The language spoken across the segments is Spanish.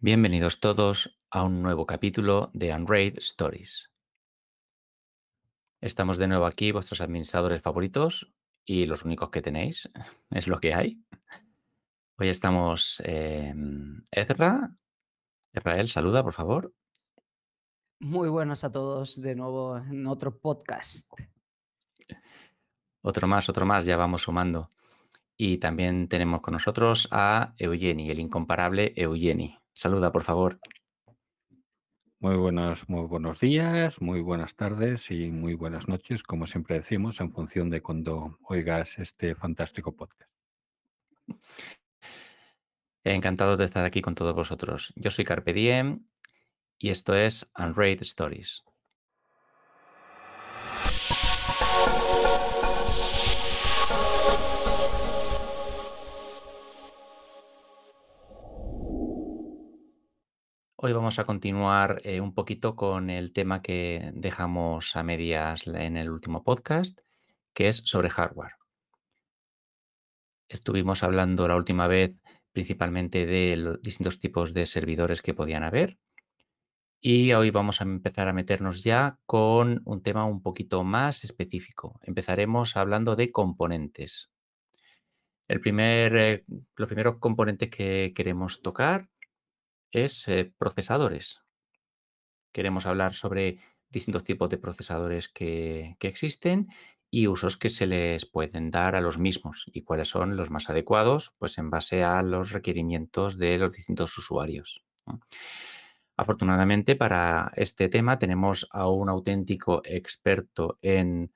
Bienvenidos todos a un nuevo capítulo de Unraid Stories. Estamos de nuevo aquí, vuestros administradores favoritos y los únicos que tenéis, es lo que hay. Hoy estamos eh, Ezra. Israel, saluda, por favor. Muy buenos a todos de nuevo en otro podcast. Otro más, otro más, ya vamos sumando. Y también tenemos con nosotros a Eugeni, el incomparable Eugeni. Saluda, por favor. Muy buenos, muy buenos días, muy buenas tardes y muy buenas noches, como siempre decimos, en función de cuando oigas este fantástico podcast. Encantado de estar aquí con todos vosotros. Yo soy Carpe Diem y esto es Unraid Stories. Hoy vamos a continuar eh, un poquito con el tema que dejamos a medias en el último podcast, que es sobre hardware. Estuvimos hablando la última vez principalmente de los distintos tipos de servidores que podían haber. Y hoy vamos a empezar a meternos ya con un tema un poquito más específico. Empezaremos hablando de componentes. El primer, eh, los primeros componentes que queremos tocar es eh, procesadores. Queremos hablar sobre distintos tipos de procesadores que, existen y usos que se les pueden dar a los mismos y cuáles son los más adecuados, pues en base a los requerimientos de los distintos usuarios. Afortunadamente para este tema tenemos a un auténtico experto en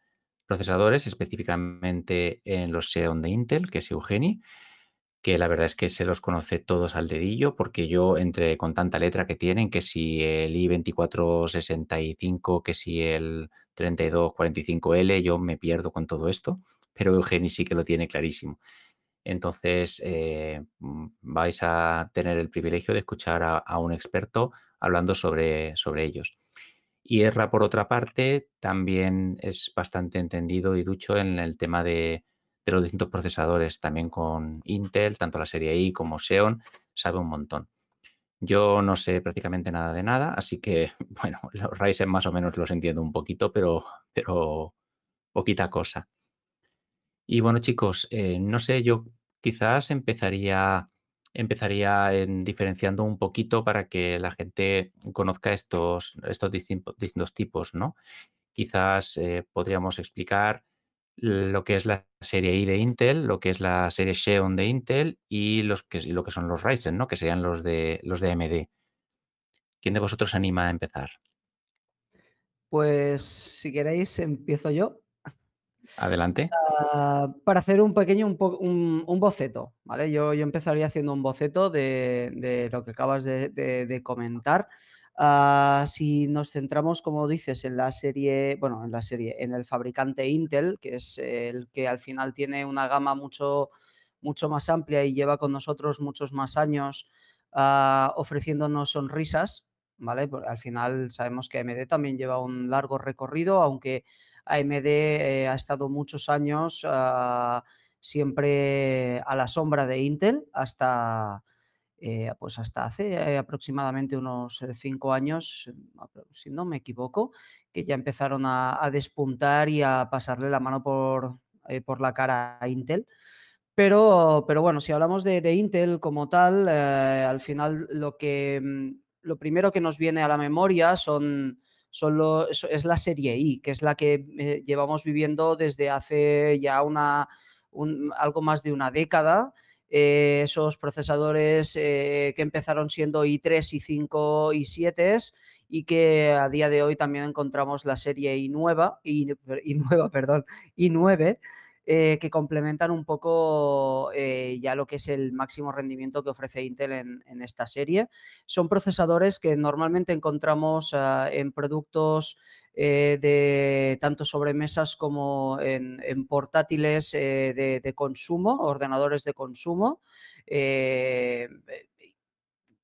procesadores, específicamente en los Xeon de Intel, que es Eugeni, que la verdad es que se los conoce todos al dedillo, porque yo entre con tanta letra que tienen, que si el I2465, que si el 3245L, yo me pierdo con todo esto, pero Eugenio sí que lo tiene clarísimo. Entonces eh, mm, vais a tener el privilegio de escuchar a, un experto hablando sobre, sobre ellos. Y Erra, por otra parte, también es bastante entendido y ducho en el tema de, de los distintos procesadores, también con Intel, tanto la serie I como Xeon, sabe un montón. Yo no sé prácticamente nada de nada, así que, bueno, los Ryzen más o menos los entiendo un poquito, pero, pero poquita cosa. Y bueno, chicos, eh, no sé, yo quizás empezaría, empezaría en diferenciando un poquito para que la gente conozca estos, estos distintos tipos, ¿no? Quizás eh, podríamos explicar lo que es la serie I de Intel, lo que es la serie Xeon de Intel y los que, lo que son los Ryzen, ¿no? que serían los de, los de AMD. ¿Quién de vosotros anima a empezar? Pues si queréis empiezo yo. Adelante. Ah, para hacer un pequeño, un, un, boceto, ¿vale? Yo, empezaría haciendo un boceto de, de lo que acabas de comentar. Ah, si nos centramos, como dices, en la serie, bueno, en la serie, en el fabricante Intel, que es el que al final tiene una gama mucho, mucho más amplia y lleva con nosotros muchos más años ah, ofreciéndonos sonrisas, ¿vale? al final sabemos que AMD también lleva un largo recorrido, aunque AMD eh, ha estado muchos años ah, siempre a la sombra de Intel hasta eh, pues hasta hace aproximadamente unos eh, cinco años, eh, si no me equivoco, que ya empezaron a, despuntar y a pasarle la mano por, la cara a Intel. Pero, bueno, si hablamos de, Intel como tal, al final lo, que, mm, lo primero que nos viene a la memoria son, son es la serie I, que es la que llevamos viviendo desde hace ya algo más de una década. Eh, esos procesadores eh, que empezaron siendo i3, i5, i7 y que a día de hoy también encontramos la serie i nueva, nueva, perdón, i9, eh, que complementan un poco ya lo que es el máximo rendimiento que ofrece Intel en, esta serie. Son procesadores que normalmente encontramos ah, en productos tanto eh, de tanto como en, portátiles eh, de, consumo, ordenadores de consumo. Eh,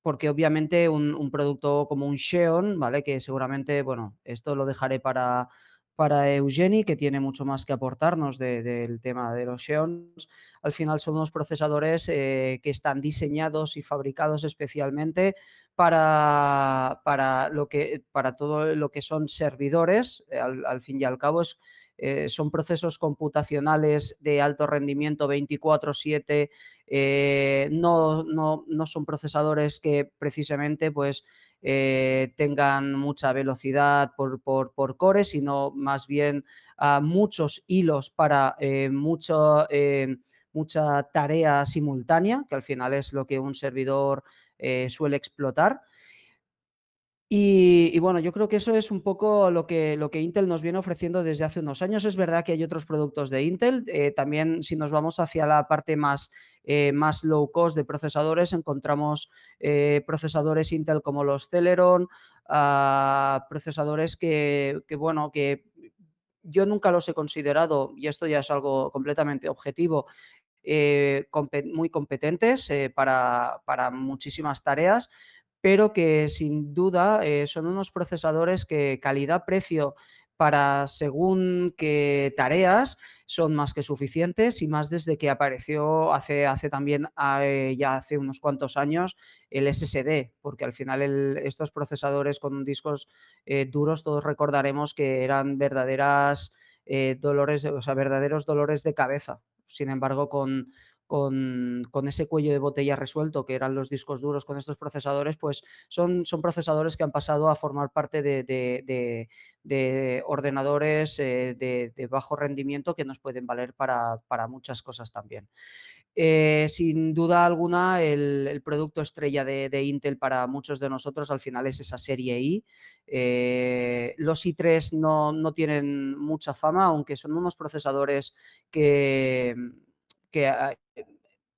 porque obviamente un, producto como un Xeon, ¿vale? Que seguramente, bueno, esto lo dejaré para, para Eugeni, que tiene mucho más que aportarnos del tema de los Xeons. Al final son unos procesadores eh, que están diseñados y fabricados especialmente para, para, lo que, para todo lo que son servidores. Eh, al, fin y al cabo eh, son procesos computacionales de alto rendimiento 24/7. no, no, no son procesadores que precisamente pues eh, tengan mucha velocidad por, por, por, core, sino más bien ah, muchos hilos para eh, mucho, eh, mucha tarea simultánea, que al final es lo que un servidor suele explotar. Y, bueno, yo creo que eso es un poco lo que, lo que Intel nos viene ofreciendo desde hace unos años. Es verdad que hay otros productos de Intel. Eh, también si nos vamos hacia la parte más, eh, más low cost de procesadores, encontramos eh, procesadores Intel como los Celeron, ah, procesadores que, bueno, que yo nunca los he considerado, y esto ya es algo completamente objetivo, muy competentes para muchísimas tareas pero que sin duda eh, son unos procesadores que calidad-precio para según qué tareas son más que suficientes y más desde que apareció hace, hace también ah, eh, ya hace unos cuantos años el SSD, porque al final estos procesadores con discos eh, duros todos recordaremos que eran verdaderas dolores, o sea, verdaderos dolores de cabeza. Sin embargo, con, con, con, ese cuello de botella resuelto que eran los discos duros con estos procesadores, pues son, son procesadores que han pasado a formar parte de, de, ordenadores eh, de, bajo rendimiento que nos pueden valer para, para muchas cosas también. Eh, sin duda alguna, el, producto estrella de, Intel para muchos de nosotros al final es esa serie I. Eh, los i3 no, no tienen mucha fama, aunque son unos procesadores que que ah,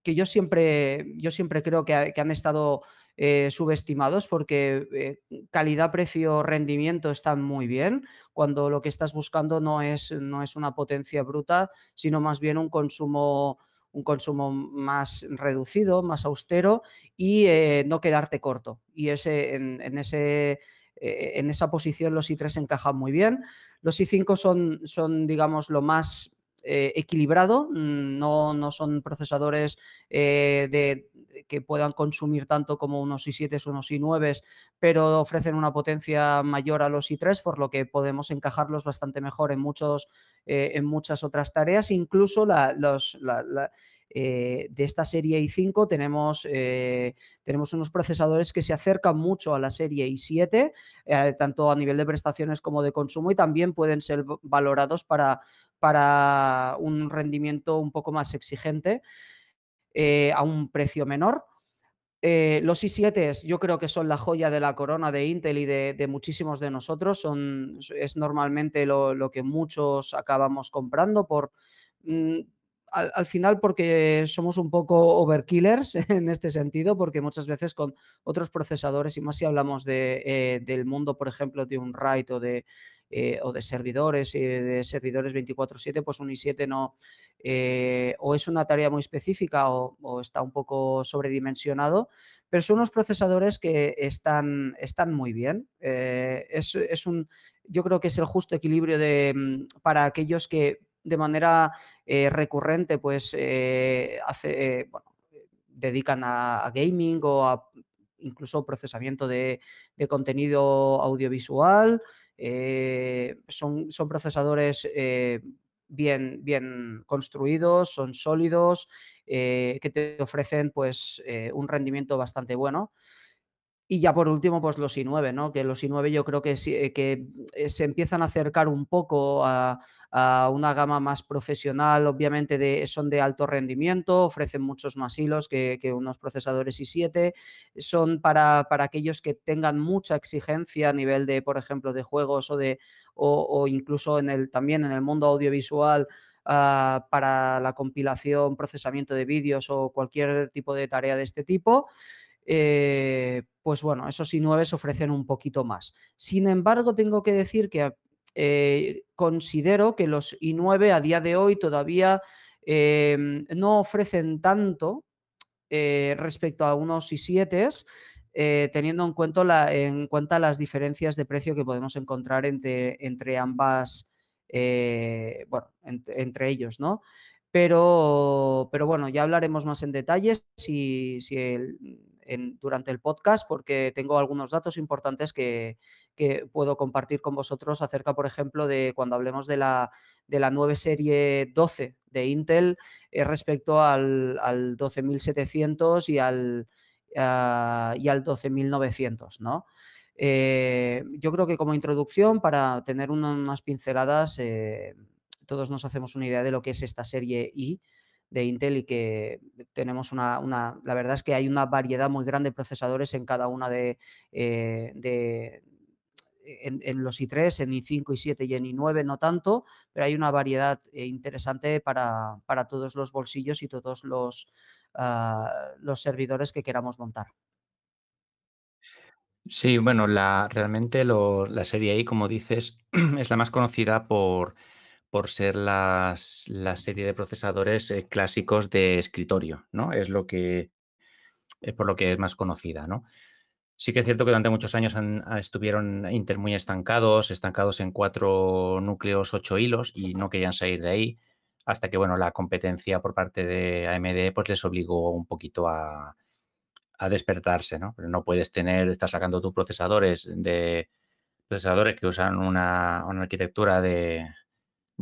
que yo siempre, yo siempre creo que, han estado eh, subestimados porque eh, calidad, precio, rendimiento están muy bien, cuando lo que estás buscando no es, no es una potencia bruta, sino más bien un consumo un consumo más reducido, más austero y eh, no quedarte corto. Y ese, en, ese en esa posición los i3 encajan muy bien. Los i5 son, son digamos, lo más eh, equilibrado, mm, no, no, son procesadores eh, que puedan consumir tanto como unos i7 unos i9, pero ofrecen una potencia mayor a los i3, por lo que podemos encajarlos bastante mejor en, muchos, eh, en muchas otras tareas, incluso los, la, eh, de esta serie i5 tenemos, eh, tenemos unos procesadores que se acercan mucho a la serie i7, eh, tanto a nivel de prestaciones como de consumo, y también pueden ser valorados para, para un rendimiento un poco más exigente a un precio menor. los i7 yo creo que son la joya de la corona de Intel y de, muchísimos de nosotros. Son, es normalmente lo, lo, que muchos acabamos comprando por, mm, al, final porque somos un poco overkillers en este sentido, porque muchas veces con otros procesadores, y más si hablamos eh, del mundo, por ejemplo, de un RAID o de, eh, o de servidores, y de servidores 24/7, pues un i7 no, eh, o es una tarea muy específica o, está un poco sobredimensionado, pero son unos procesadores que están, están muy bien. es, es un, yo creo que es el justo equilibrio de, mm, para aquellos que de manera eh, recurrente, pues eh, eh, dedican a, gaming o a incluso procesamiento de, contenido audiovisual. son, son procesadores bien, bien construidos, son sólidos, que te ofrecen pues, un rendimiento bastante bueno. Y ya por último, pues los I9, ¿no? Que los I9 yo creo que, eh, que eh, se empiezan a acercar un poco a, una gama más profesional, obviamente de, son de alto rendimiento, ofrecen muchos más hilos que, unos procesadores i7, son para, aquellos que tengan mucha exigencia a nivel de, por ejemplo, de juegos o, de, o, incluso en el, también en el mundo audiovisual. Ah, para la compilación, procesamiento de vídeos o cualquier tipo de tarea de este tipo. Eh, pues bueno, esos i9 ofrecen un poquito más. Sin embargo, tengo que decir que eh, considero que los i9 a día de hoy todavía em, no ofrecen tanto eh, respecto a unos i7, teniendo en cuenta, las diferencias de precio que podemos encontrar entre, entre ambas, bueno, entre ellos, ¿no? Pero, pero, bueno, ya hablaremos más en detalle si el, durante el podcast porque tengo algunos datos importantes que, puedo compartir con vosotros acerca, por ejemplo, de cuando hablemos de la, de 9 serie 12 de Intel eh, respecto al, 12700 y al, ah, y al 12900, ¿no? Eh, yo creo que como introducción, para tener unas pinceladas, eh, todos nos hacemos una idea de lo que es esta serie I. Y, de Intel y que tenemos una, la verdad es que hay una variedad muy grande de procesadores en cada una de, eh, de en, los i3, en i5, i7 y en i9 no tanto, pero hay una variedad eh, interesante para, para todos los bolsillos y todos los, ah, los servidores que queramos montar. Sí, bueno, la, realmente la serie I, como dices, es la más conocida por por ser la serie de procesadores eh, clásicos de escritorio, ¿no? Es lo que, es eh, por lo que es más conocida, ¿no? Sí que es cierto que durante muchos años ah, estuvieron Inter muy estancados, estancados en cuatro núcleos, ocho hilos y no querían salir de ahí, hasta que, bueno, la competencia por parte de AMD pues les obligó un poquito a, despertarse, ¿no? Pero no puedes tener, estar sacando tus procesadores de procesadores que usan una arquitectura de,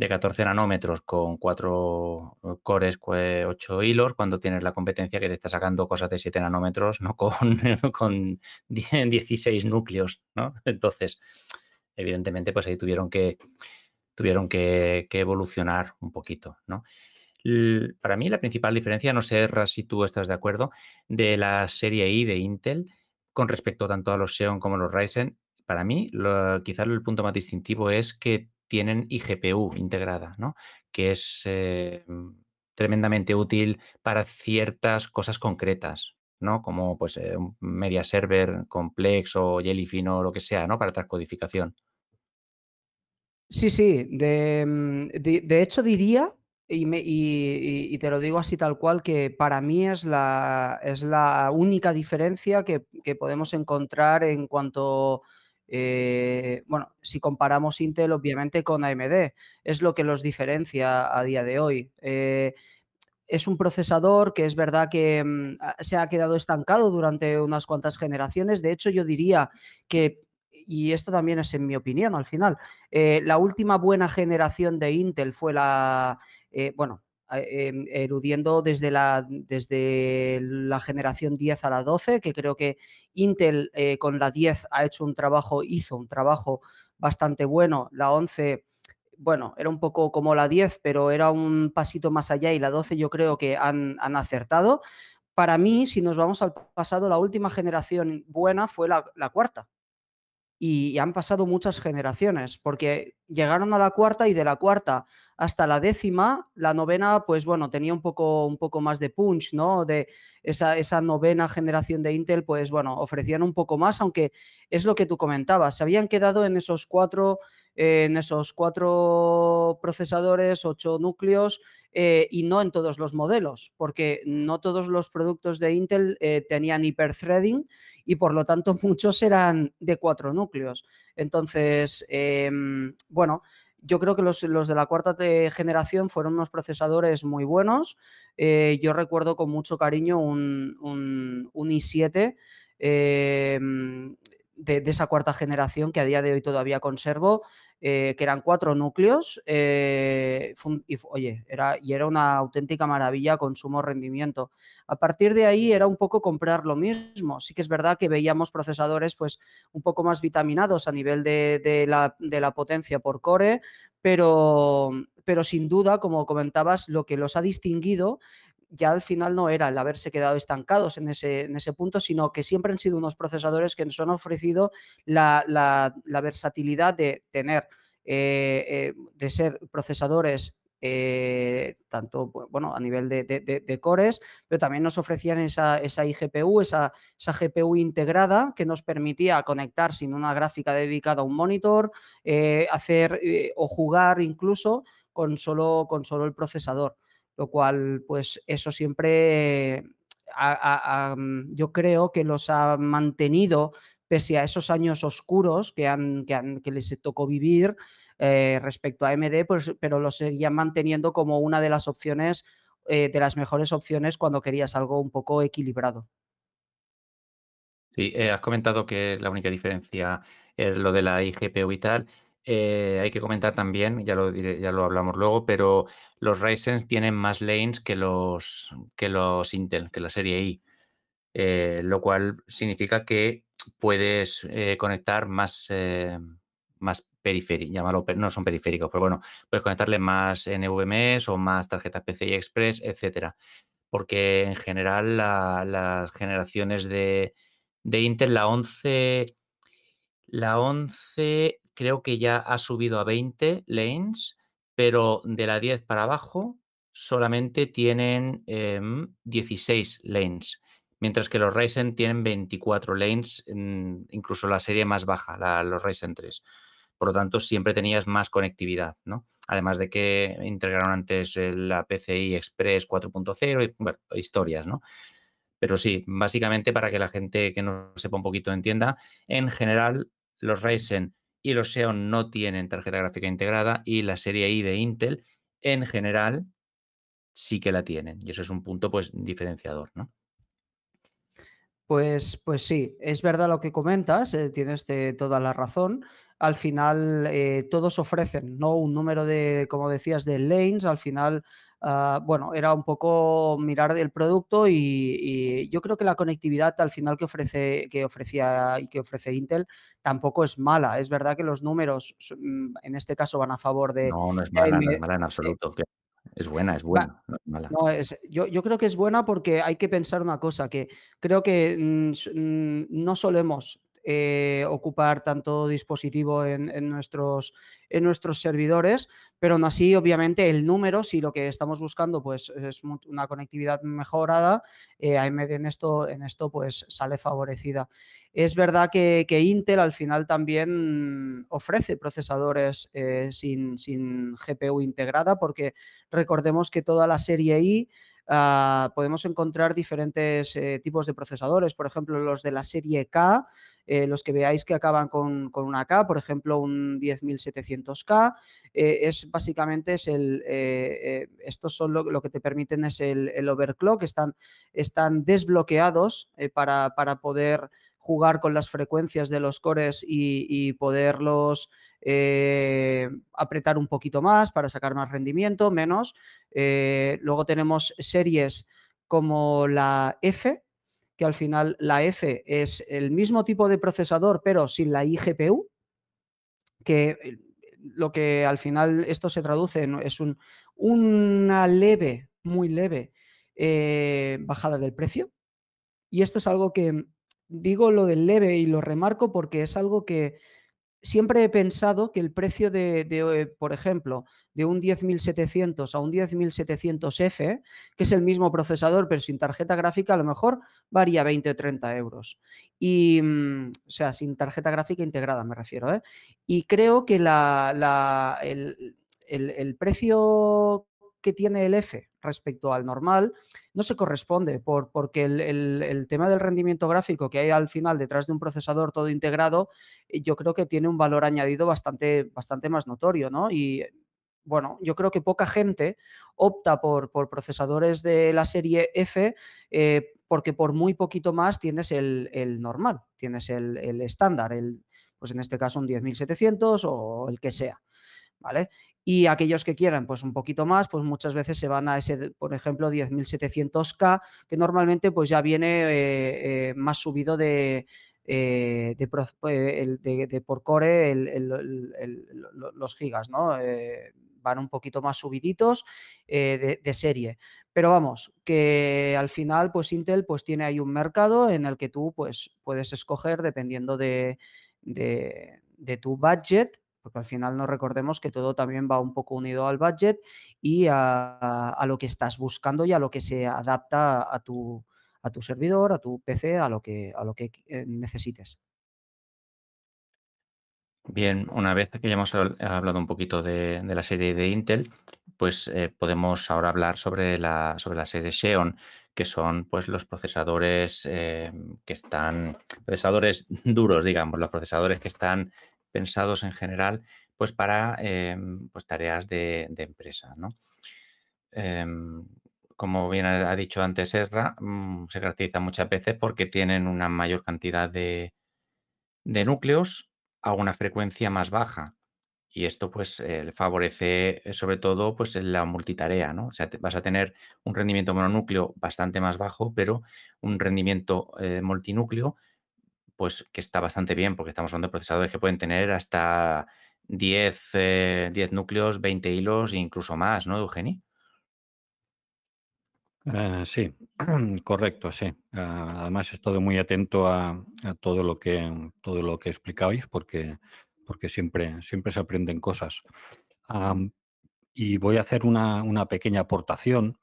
de 14 nanómetros con 4 eh, cores, 8 hilos, cuando tienes la competencia que te está sacando cosas de 7 nanómetros, no con, con 16 núcleos, ¿no? Entonces, evidentemente, pues ahí tuvieron que, tuvieron que, evolucionar un poquito, ¿no? Para mí la principal diferencia, no sé si tú estás de acuerdo, de la serie I de Intel con respecto tanto a los Xeon como a los Ryzen, para mí quizás el punto más distintivo es que tienen IGPU integrada, ¿no? que es eh, tremendamente útil para ciertas cosas concretas. ¿no? como pues eh, media server complex o jellyfin o lo que sea, ¿no? para transcodificación. Sí, sí. De, mm, hecho diría, y, y, te lo digo así tal cual, que para mí es la, es la única diferencia que, que podemos encontrar en cuanto eh, bueno, si comparamos Intel obviamente con AMD, es lo que los diferencia a día de hoy. Eh, es un procesador que es verdad que mm, se ha quedado estancado durante unas cuantas generaciones. De hecho, yo diría que, y esto también es en mi opinión al final, eh, la última buena generación de Intel fue la, bueno, Em, erudiendo desde la, desde la generación 10 a la 12, que creo que Intel eh, con la 10 ha hecho un trabajo, hizo un trabajo bastante bueno, la 11, bueno, era un poco como la 10, pero era un pasito más allá y la 12 yo creo que han, acertado. Para mí, si nos vamos al pasado, la última generación buena fue la, la cuarta, y, han pasado muchas generaciones, porque llegaron a la cuarta y de la cuarta hasta la décima. La novena, pues bueno, tenía un poco, un poco más de punch, ¿no? De esa, novena generación de Intel, pues bueno, ofrecían un poco más, aunque es lo que tú comentabas. Se habían quedado en esos cuatro, en esos cuatro procesadores, ocho núcleos, eh, y no en todos los modelos, porque no todos los productos de Intel eh, tenían hiperthreading y por lo tanto muchos eran de cuatro núcleos. Entonces, em, bueno, yo creo que los, de la cuarta generación fueron unos procesadores muy buenos. Eh, yo recuerdo con mucho cariño un, un, i7 de, esa cuarta generación que a día de hoy todavía conservo, eh, que eran cuatro núcleos. Eh, y, oye, era, y era una auténtica maravilla consumo-rendimiento. A partir de ahí era un poco comprar lo mismo. Sí que es verdad que veíamos procesadores pues un poco más vitaminados a nivel de, la, potencia por core, pero, pero sin duda, como comentabas, lo que los ha distinguido ya al final no era el haberse quedado estancados en ese, en ese punto, sino que siempre han sido unos procesadores que nos han ofrecido la, versatilidad de tener, eh, eh, de ser procesadores eh, tanto bueno, a nivel de, cores, pero también nos ofrecían esa, esa IGPU, esa, GPU integrada que nos permitía conectar sin una gráfica dedicada a un monitor, hacer o jugar incluso con solo, con solo el procesador lo cual pues eso siempre eh, mm, yo creo que los ha mantenido pese a esos años oscuros que, han, que, les tocó vivir eh, respecto a MD pues, pero los seguían manteniendo como una de las opciones, eh, de las mejores opciones cuando querías algo un poco equilibrado. Sí, has comentado que la única diferencia es lo de la IGP y tal. Eh, hay que comentar también, ya lo, ya lo hablamos luego, pero los Ryzen tienen más lanes que los, que los Intel, que la serie I, eh, lo cual significa que puedes eh, conectar más, más periféricos, llamarlo, no son periféricos, pero bueno, puedes conectarle más NVMe o más tarjetas PCI Express, etcétera. Porque en general las generaciones de, Intel, la 11, la 11 creo que ya ha subido a 20 lanes, pero de la 10 para abajo solamente tienen 16 em, lanes, mientras que los Ryzen tienen 24 lanes, incluso la serie más baja, los Ryzen 3. Por lo tanto, siempre tenías más conectividad, ¿no? Además de que integraron antes la PCI Express 4.0 y historias, ¿no? Pero sí, básicamente para que la gente que no sepa un poquito entienda, en general los Ryzen y los Xeon no tienen tarjeta gráfica integrada y la serie I de Intel en general sí que la tienen. Y eso es un punto pues diferenciador, ¿no? Pues, pues sí, es verdad lo que comentas, eh, tienes toda la razón. Al final eh, todos ofrecen, ¿no? Un número de, como decías, de lanes, al final Ah, bueno, era un poco mirar el producto y, yo creo que la conectividad al final que ofrece, que ofrecía y que ofrece Intel tampoco es mala. Es verdad que los números mm, en este caso van a favor de. No, no es mala, mala en eh, absoluto. es eh, buena, es buena. yo, creo que es buena porque hay que pensar una cosa, que creo que mm, mm, no solemos eh, ocupar tanto dispositivo en, nuestros, en nuestros servidores, pero aún así, obviamente, el número, si lo que estamos buscando pues, es una conectividad mejorada, eh, AMD en esto, en esto pues, sale favorecida. Es verdad que, Intel al final también ofrece procesadores eh, sin, sin GPU integrada, porque recordemos que toda la serie I Ah, podemos encontrar diferentes eh, tipos de procesadores, por ejemplo, los de la serie K, eh, los que veáis que acaban con, una K, por ejemplo, un 10700K, eh, es básicamente es el, estos son lo, que te permiten es el, overclock, están, están desbloqueados para, poder jugar con las frecuencias de los cores y poderlos eh, apretar un poquito más para sacar más rendimiento, menos. Eh, luego tenemos series como la F, que al final la F es el mismo tipo de procesador, pero sin la IGPU, que eh, lo que al final esto se traduce en, es un, una leve, muy leve bajada del precio. Y esto es algo que digo lo del leve y lo remarco porque es algo que siempre he pensado que el precio de, eh, por ejemplo, de un 10700 a un 10700F, que es el mismo procesador pero sin tarjeta gráfica, a lo mejor varía 20 o 30 euros. Y, mm, o sea, sin tarjeta gráfica integrada me refiero. ¿eh? Y creo que la, el precio que tiene el F respecto al normal no se corresponde, por, porque el, tema del rendimiento gráfico que hay al final detrás de un procesador todo integrado, eh, yo creo que tiene un valor añadido bastante, bastante más notorio, Y bueno, yo creo que poca gente opta por, procesadores de la serie F. Eh, porque por muy poquito más tienes el, el normal, tienes el estándar, el, pues en este caso un 10.700 o el que sea. ¿vale? Y aquellos que quieran, pues un poquito más, pues muchas veces se van a ese, por ejemplo, 10.700K, que normalmente pues ya viene eh, eh, más subido eh, de, de, por core los gigas, ¿no? van un poquito más subiditos de, serie. Pero vamos, que al final, pues Intel pues tiene ahí un mercado en el que tú pues puedes escoger dependiendo de, de tu budget, porque al final no recordemos que todo también va un poco unido al budget y a, lo que estás buscando y a lo que se adapta a tu, a tu servidor, a tu PC, a lo que, a lo que eh, necesites. Bien, una vez que ya hemos hablado un poquito de, la serie de Intel, pues eh, podemos ahora hablar sobre la, sobre la serie Xeon, que son pues los procesadores eh, que están, procesadores duros, digamos, los procesadores que están pensados en general pues para em, pues tareas de, empresa. Em, como bien ha dicho antes Erra, mm, se caracteriza muchas veces porque tienen una mayor cantidad de, núcleos a una frecuencia más baja. Y esto pues eh, favorece eh, sobre todo pues la multitarea, ¿no? O sea, vas a tener un rendimiento mononúcleo bastante más bajo, pero un rendimiento eh, multinúcleo pues que está bastante bien, porque estamos hablando de procesadores que pueden tener hasta 10, 10 eh, núcleos, 20 hilos e incluso más, ¿no, Eugeni? Ah, sí, correcto, sí. Ah, además he estado muy atento a, todo lo que todo lo que explicabais porque, porque siempre, siempre se aprenden cosas. y voy a hacer una, una pequeña aportación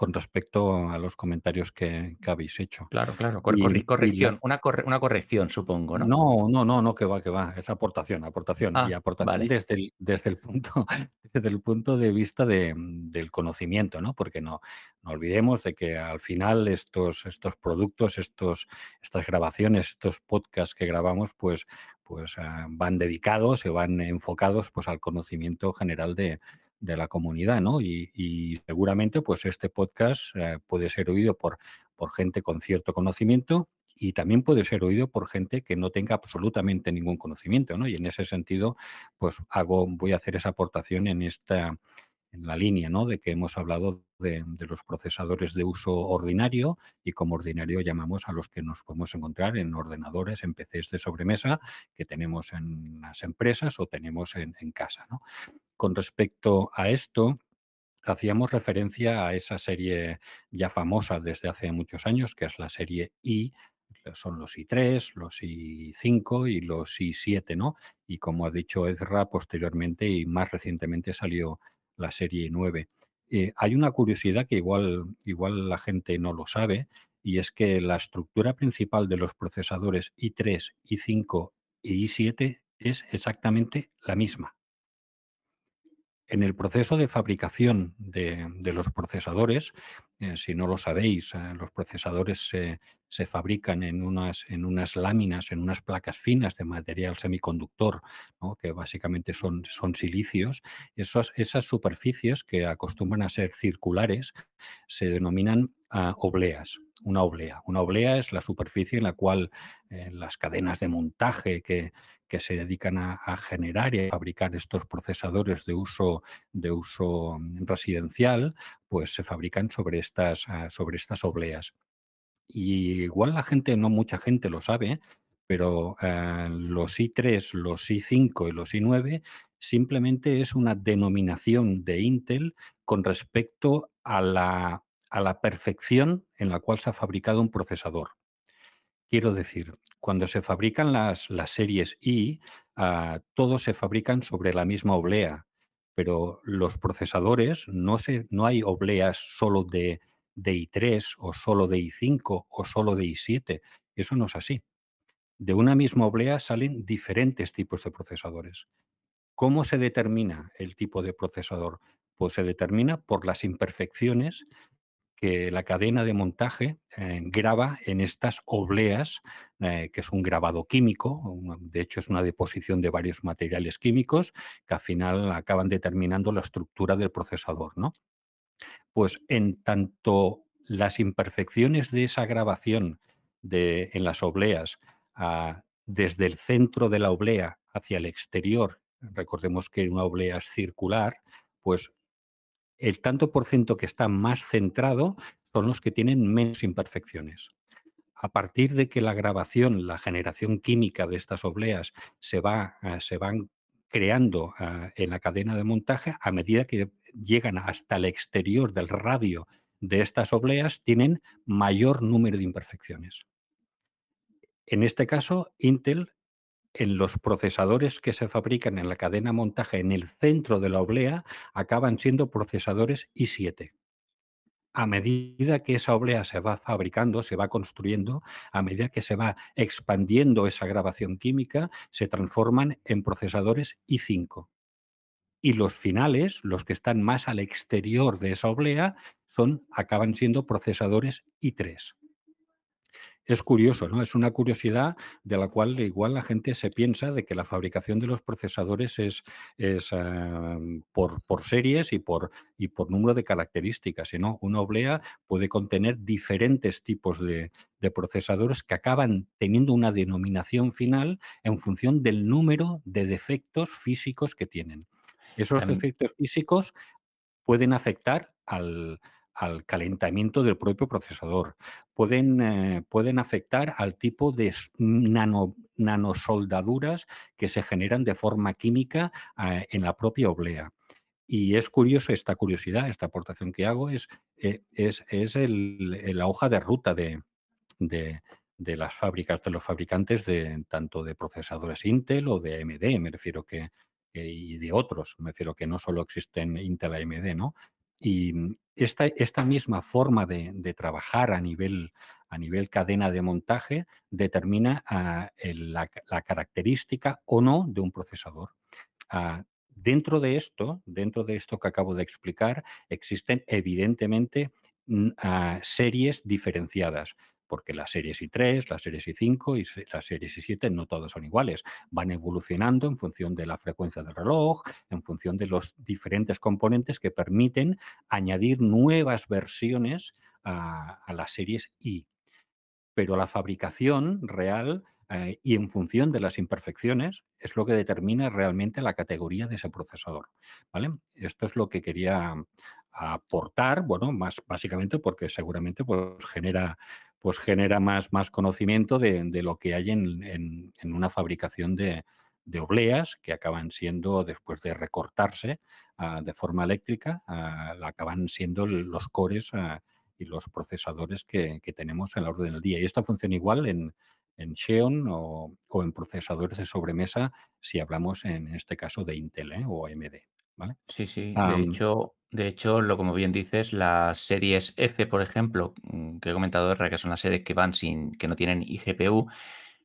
con respecto a los comentarios que, habéis hecho. Claro, claro, Con corrección, una, una, corrección supongo, ¿no? No, no, no, no, que va, que va, es aportación, aportación ah, y aportación desde, el, desde, el punto, desde el punto de vista del conocimiento, ¿no? Porque no, no olvidemos de que al final estos, estos productos, estos, estas grabaciones, estos podcasts que grabamos, pues, pues ah, van dedicados se van enfocados pues, al conocimiento general de, de la comunidad, ¿no? Y, seguramente, pues este podcast eh, puede ser oído por, por gente con cierto conocimiento y también puede ser oído por gente que no tenga absolutamente ningún conocimiento, ¿no? Y en ese sentido, pues hago, voy a hacer esa aportación en esta en la línea ¿no? de que hemos hablado de, los procesadores de uso ordinario y como ordinario llamamos a los que nos podemos encontrar en ordenadores, en PCs de sobremesa que tenemos en las empresas o tenemos en, casa. Con respecto a esto, hacíamos referencia a esa serie ya famosa desde hace muchos años, que es la serie I, son los i3, los i5 y los i7, ¿no? Y como ha dicho Ezra, posteriormente y más recientemente salió la serie 9. Eh, hay una curiosidad que igual, igual la gente no lo sabe, y es que la estructura principal de los procesadores i3, i5 y i7 es exactamente la misma en el proceso de fabricación de, los procesadores, eh, si no lo sabéis, eh, los procesadores se, fabrican en unas, en unas, láminas, en unas placas finas de material semiconductor, que básicamente son, son silicios. esas superficies que acostumbran a ser circulares se denominan obleas. Una oblea. Una oblea es la superficie en la cual eh, las cadenas de montaje que, que se dedican a, generar y fabricar estos procesadores de uso, de uso mm, residencial, pues se fabrican sobre estas, ah, sobre estas obleas. Y igual la gente, no mucha gente lo sabe, pero ah, los i3, los i5 y los i9 simplemente es una denominación de Intel con respecto a la a la perfección en la cual se ha fabricado un procesador. Quiero decir, cuando se fabrican las, las series I, ah, todos se fabrican sobre la misma oblea, pero los procesadores no, no hay obleas solo de, de i3 o solo de i5 o solo de i7. Eso no es así. De una misma oblea salen diferentes tipos de procesadores. ¿Cómo se determina el tipo de procesador? Pues se determina por las imperfecciones que la cadena de montaje eh, graba en estas obleas, eh, que es un grabado químico, de hecho es una deposición de varios materiales químicos que al final acaban determinando la estructura del procesador, ¿no? Pues en tanto las imperfecciones de esa grabación de, en las obleas, ah, desde el centro de la oblea hacia el exterior, recordemos que una oblea es circular, pues el tanto por ciento que está más centrado son los que tienen menos imperfecciones. A partir de que la grabación, la generación química de estas obleas se, va, ah, se van creando ah, en la cadena de montaje, a medida que llegan hasta el exterior del radio de estas obleas, tienen mayor número de imperfecciones. En este caso, Intel en los procesadores que se fabrican en la cadena montaje en el centro de la oblea acaban siendo procesadores i7. A medida que esa oblea se va fabricando, se va construyendo, a medida que se va expandiendo esa grabación química, se transforman en procesadores i5. Y los finales, los que están más al exterior de esa oblea, son, acaban siendo procesadores i3 es curioso, ¿no? Es una curiosidad de la cual igual la gente se piensa de que la fabricación de los procesadores es, ah, por, series y por, número de características, sino una oblea puede contener diferentes tipos de, procesadores que acaban teniendo una denominación final en función del número de defectos físicos que tienen. Esos defectos físicos pueden afectar al, al calentamiento del propio procesador, pueden, eh, pueden afectar al tipo de nanosoldaduras que se generan de forma química eh, en la propia oblea. Y es curioso esta curiosidad, esta aportación que hago, es, eh, es, la hoja de ruta de, las fábricas, de los fabricantes de tanto de procesadores Intel o de AMD, me refiero que, y de otros, me refiero que no solo existen Intel AMD, ¿no? Y mm, esta, misma forma de, trabajar a nivel, a nivel, cadena de montaje determina ah, la, característica o no de un procesador. Ah, dentro de esto, dentro de esto que acabo de explicar, existen evidentemente ah, series diferenciadas porque las series I3, las series I5 y las series I7 no todas son iguales, van evolucionando en función de la frecuencia del reloj, en función de los diferentes componentes que permiten añadir nuevas versiones a, las series I. Pero la fabricación real eh, y en función de las imperfecciones es lo que determina realmente la categoría de ese procesador. ¿vale? Esto es lo que quería aportar, bueno, más básicamente porque seguramente pues, genera pues genera más, más conocimiento de, lo que hay en, una fabricación de, de, obleas que acaban siendo, después de recortarse ah, de forma eléctrica, ah, la acaban siendo los cores ah, y los procesadores que, tenemos en la orden del día. Y esto funciona igual en, en Xeon o, en procesadores de sobremesa, si hablamos en este caso de Intel ¿eh? o AMD. ¿vale? Sí, sí. de hecho, de hecho, lo como bien dices, las series F, por ejemplo, mm, que he comentado, que son las series que van sin, que no tienen IGPU,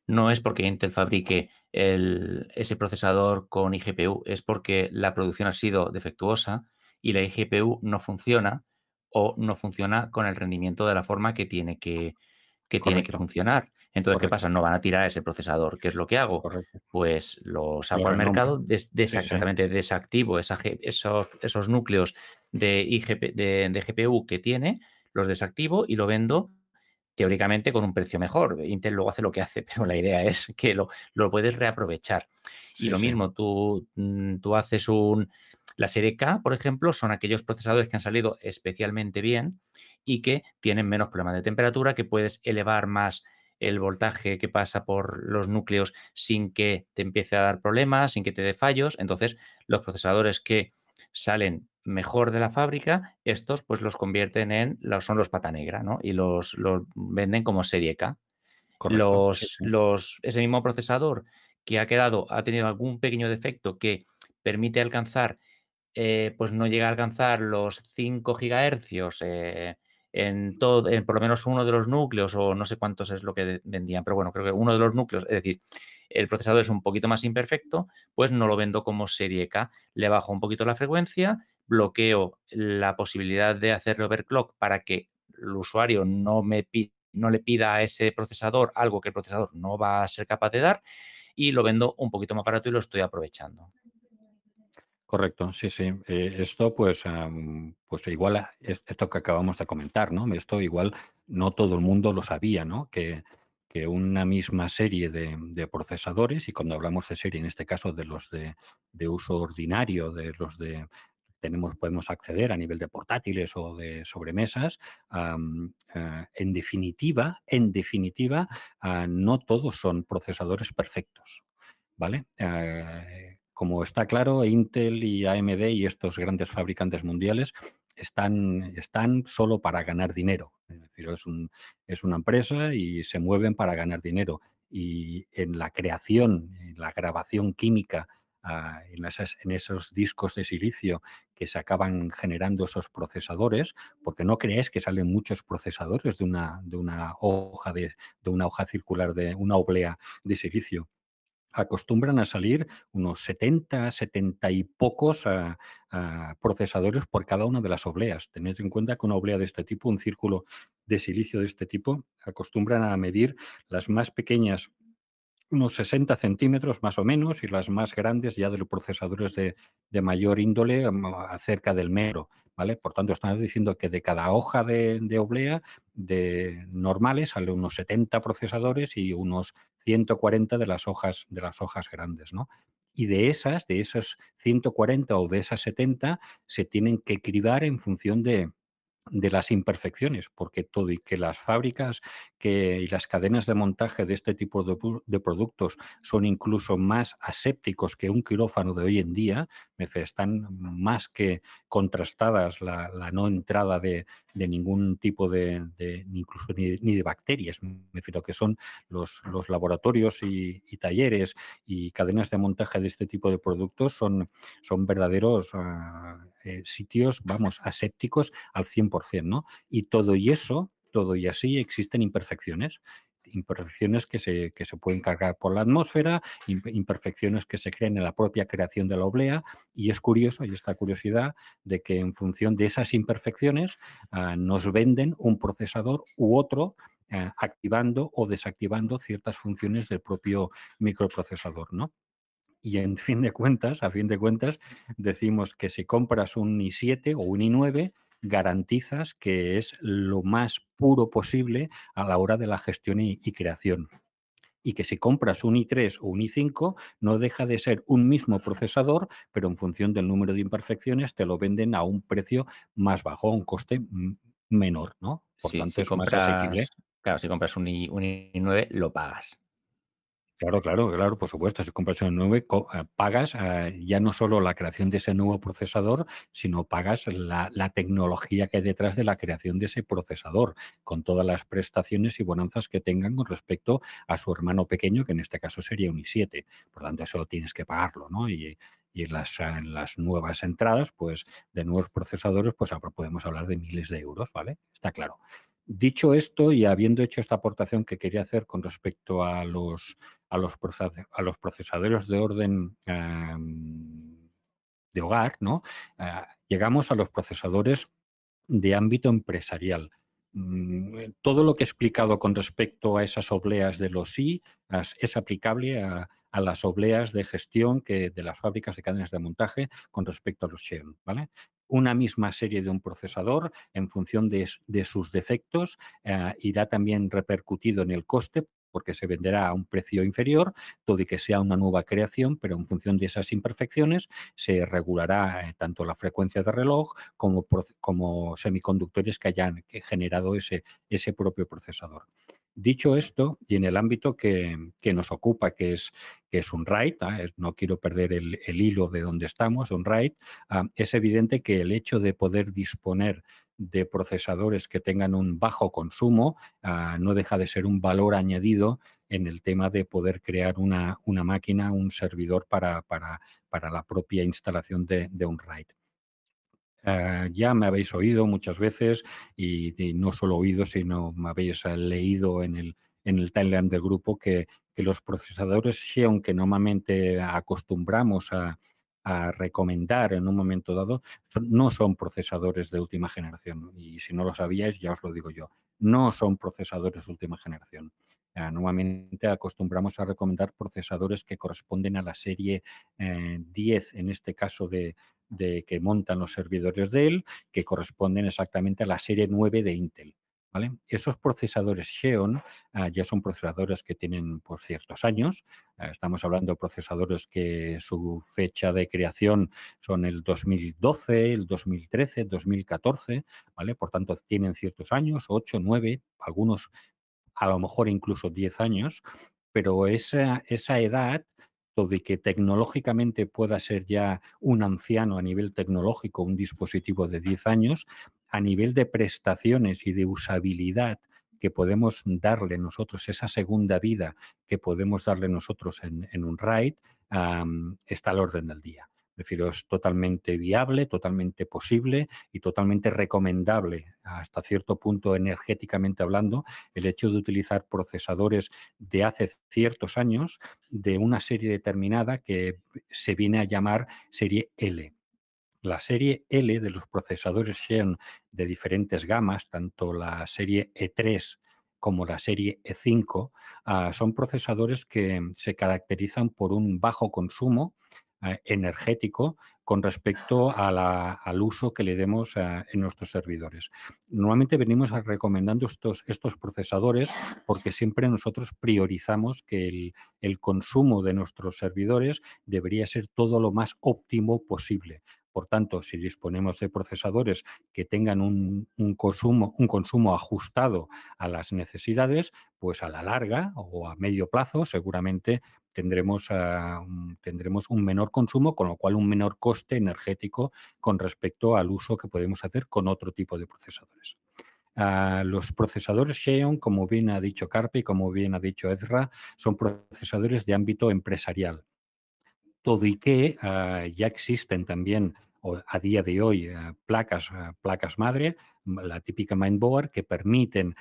no es porque Intel fabrique ese procesador con IGPU, es porque la producción ha sido defectuosa y la IGPU no funciona o no funciona con el rendimiento de la forma que tiene que, que tiene que funcionar. Entonces, ¿qué pasa? No van a tirar ese procesador. ¿Qué es lo que hago? Pues lo saco al mercado, exactamente, desactivo esos, esos, núcleos de, de, GPU que tiene, los desactivo y lo vendo teóricamente con un precio mejor. Intel luego hace lo que hace, pero la idea es que lo, lo puedes reaprovechar. y lo mismo, tú, mm, tú haces un... La serie K, por ejemplo, son aquellos procesadores que han salido especialmente bien y que tienen menos problemas de temperatura, que puedes elevar más el voltaje que pasa por los núcleos sin que te empiece a dar problemas, sin que te dé fallos. Entonces, los procesadores que salen mejor de la fábrica, estos pues los convierten en, los, son los pata negra, ¿no? Y los, venden como serie K. Correcto. Los, los, ese mismo procesador que ha quedado, ha tenido algún pequeño defecto que permite alcanzar, eh, pues no llega a alcanzar los 5 gigahercios, eh, en todo, por lo menos uno de los núcleos, o no sé cuántos es lo que vendían, pero bueno, creo que uno de los núcleos, es decir, el procesador es un poquito más imperfecto, pues no lo vendo como serie K. Le bajo un poquito la frecuencia, bloqueo la posibilidad de hacerle overclock para que el usuario no me no le pida a ese procesador algo que el procesador no va a ser capaz de dar y lo vendo un poquito más barato y lo estoy aprovechando. Correcto, sí, sí. Eh, esto, pues, pues igual esto que acabamos de comentar, ¿no? Esto igual no todo el mundo lo sabía, ¿no? Que, una misma serie de, procesadores, y cuando hablamos de serie, en este caso de los de, uso ordinario, de los de tenemos, podemos acceder a nivel de portátiles o de sobremesas, eh, en definitiva, en definitiva, ah, no todos son procesadores perfectos. ¿Vale? Eh, como está claro, Intel y AMD y estos grandes fabricantes mundiales están, están solo para ganar dinero. Es, una empresa y se mueven para ganar dinero. Y en la creación, en la grabación química, ah, en, esos discos de silicio que se acaban generando esos procesadores, porque no creéis que salen muchos procesadores de una, de una hoja de, de, una hoja circular de una oblea de silicio acostumbran a salir unos 70, 70 y pocos procesadores por cada una de las obleas. Tened en cuenta que una oblea de este tipo, un círculo de silicio de este tipo, acostumbran a medir las más pequeñas unos 60 centímetros más o menos y las más grandes ya de los procesadores de, mayor índole acerca del mero. ¿vale? Por tanto, estamos diciendo que de cada hoja de, oblea de normales sale unos 70 procesadores y unos 140 de las hojas, de las hojas grandes, ¿no? y de esas, de esos 140 o de esas 70, se tienen que cribar en función de, de las imperfecciones, porque todo y que las fábricas que las cadenas de montaje de este tipo de, productos son incluso más asépticos que un quirófano de hoy en día, están más que contrastadas la, no entrada de, ningún tipo de, incluso ni, de bacterias, me refiero que son los, laboratorios y, talleres y cadenas de montaje de este tipo de productos son, son verdaderos ah, eh, sitios, vamos, asépticos al 100%, ¿no? Y todo y eso todo y así existen imperfecciones imperfecciones que se, pueden cargar por la atmósfera, imperfecciones que se creen en la propia creación de la oblea, y es curioso, hay esta curiosidad de que en función de esas imperfecciones ah, nos venden un procesador u otro ah, activando o desactivando ciertas funciones del propio microprocesador, ¿no? y en fin de cuentas, a fin de cuentas, decimos que si compras un i7 o un i9, garantizas que es lo más puro posible a la hora de la gestión y, creación y que si compras un i3 o un i5 no deja de ser un mismo procesador, pero en función del número de imperfecciones te lo venden a un precio más bajo, a un coste menor, ¿no? Por tanto, es más asequible. Claro, si compras un, I, 9 lo pagas. Claro, claro, claro, por supuesto. Si compras un 9 eh, pagas eh, ya no solo la creación de ese nuevo procesador, sino pagas la, tecnología que hay detrás de la creación de ese procesador, con todas las prestaciones y bonanzas que tengan con respecto a su hermano pequeño, que en este caso sería un i7. Por tanto, eso tienes que pagarlo, ¿no? Y, y en las nuevas entradas, pues, de nuevos procesadores, pues ahora podemos hablar de miles de euros, ¿vale? Está claro. Dicho esto y habiendo hecho esta aportación que quería hacer con respecto a los, a los, procesadores de orden em, de hogar, ¿no? Ah, llegamos a los procesadores de ámbito empresarial. Mm, eh, todo lo que he explicado con respecto a esas obleas de los I es aplicable a, las obleas de gestión que, de las fábricas de cadenas de montaje con respecto a los Xeon una misma serie de un procesador en función de, sus defectos, irá eh, también repercutido en el coste porque se venderá a un precio inferior, todo y que sea una nueva creación, pero en función de esas imperfecciones se regulará eh, tanto la frecuencia de reloj como, semiconductores que hayan generado ese propio procesador. Dicho esto, y en el ámbito que, nos ocupa, que es, que es un right, ah, no quiero perder el, hilo de donde estamos, un right, ah, es evidente que el hecho de poder disponer de procesadores que tengan un bajo consumo ah, no deja de ser un valor añadido en el tema de poder crear una, máquina, un servidor para, la propia instalación de, de un RAID. Eh, ya me habéis oído muchas veces y, no solo oído, sino me habéis eh, leído en el, en el timeline del grupo que, los procesadores, Xeon, que normalmente acostumbramos a, recomendar en un momento dado no son procesadores de última generación. Y si no lo sabíais, ya os lo digo yo, no son procesadores de última generación. Eh, normalmente acostumbramos a recomendar procesadores que corresponden a la serie 10, en este caso de, de, que montan los servidores de él, que corresponden exactamente a la serie 9 de Intel. ¿Vale? Esos procesadores Xeon ah, ya son procesadores que tienen pues, ciertos años. Ah, estamos hablando de procesadores que su fecha de creación son el 2012, el 2013, 2014, ¿vale? Por tanto, tienen ciertos años, 8, 9, algunos a lo mejor incluso 10 años, pero esa, esa edad de que tecnológicamente pueda ser ya un anciano a nivel tecnológico, un dispositivo de 10 años, a nivel de prestaciones y de usabilidad que podemos darle nosotros, esa segunda vida que podemos darle nosotros en, un RAID, está al orden del día refiero, es totalmente viable, totalmente posible y totalmente recomendable, hasta cierto punto energéticamente hablando, el hecho de utilizar procesadores de hace ciertos años de una serie determinada que se viene a llamar serie L. La serie L de los procesadores Xeon de diferentes gamas, tanto la serie E3 como la serie E5, ah, son procesadores que se caracterizan por un bajo consumo eh, energético con respecto al uso que le demos a, eh, en nuestros servidores. Normalmente venimos recomendando estos, estos procesadores porque siempre nosotros priorizamos que el, consumo de nuestros servidores debería ser todo lo más óptimo posible. Por tanto, si disponemos de procesadores que tengan un, consumo, un, consumo, ajustado a las necesidades, pues a la larga o a medio plazo seguramente tendremos, ah, un, tendremos un menor consumo, con lo cual un menor coste energético con respecto al uso que podemos hacer con otro tipo de procesadores. Ah, los procesadores Xeon, como bien ha dicho Carpe y como bien ha dicho Ezra, son procesadores de ámbito empresarial. Todo y que ah, ya existen también a día de hoy placas, placas madre, la típica Mindboard, que permiten,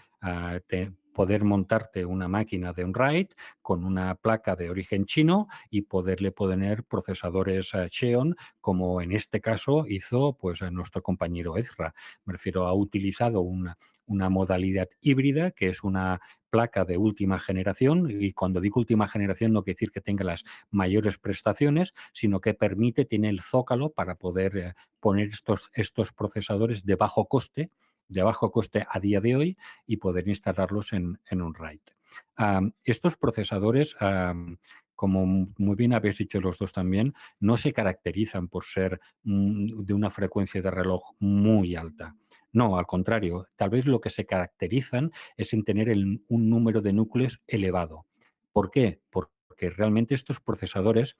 poder montarte una máquina de un RAID con una placa de origen chino y poderle poner procesadores eh, Xeon, como en este caso hizo pues, eh, nuestro compañero Ezra. Me refiero, ha utilizado una, modalidad híbrida, que es una placa de última generación, y cuando digo última generación no quiere decir que tenga las mayores prestaciones, sino que permite, tiene el zócalo para poder eh, poner estos, estos procesadores de bajo coste, de bajo coste a día de hoy y poder instalarlos en, un RAID. estos procesadores, como muy bien habéis dicho los dos también, no se caracterizan por ser mm, de una frecuencia de reloj muy alta. No, al contrario, tal vez lo que se caracterizan es en tener un número de núcleos elevado. ¿Por qué? Porque realmente estos procesadores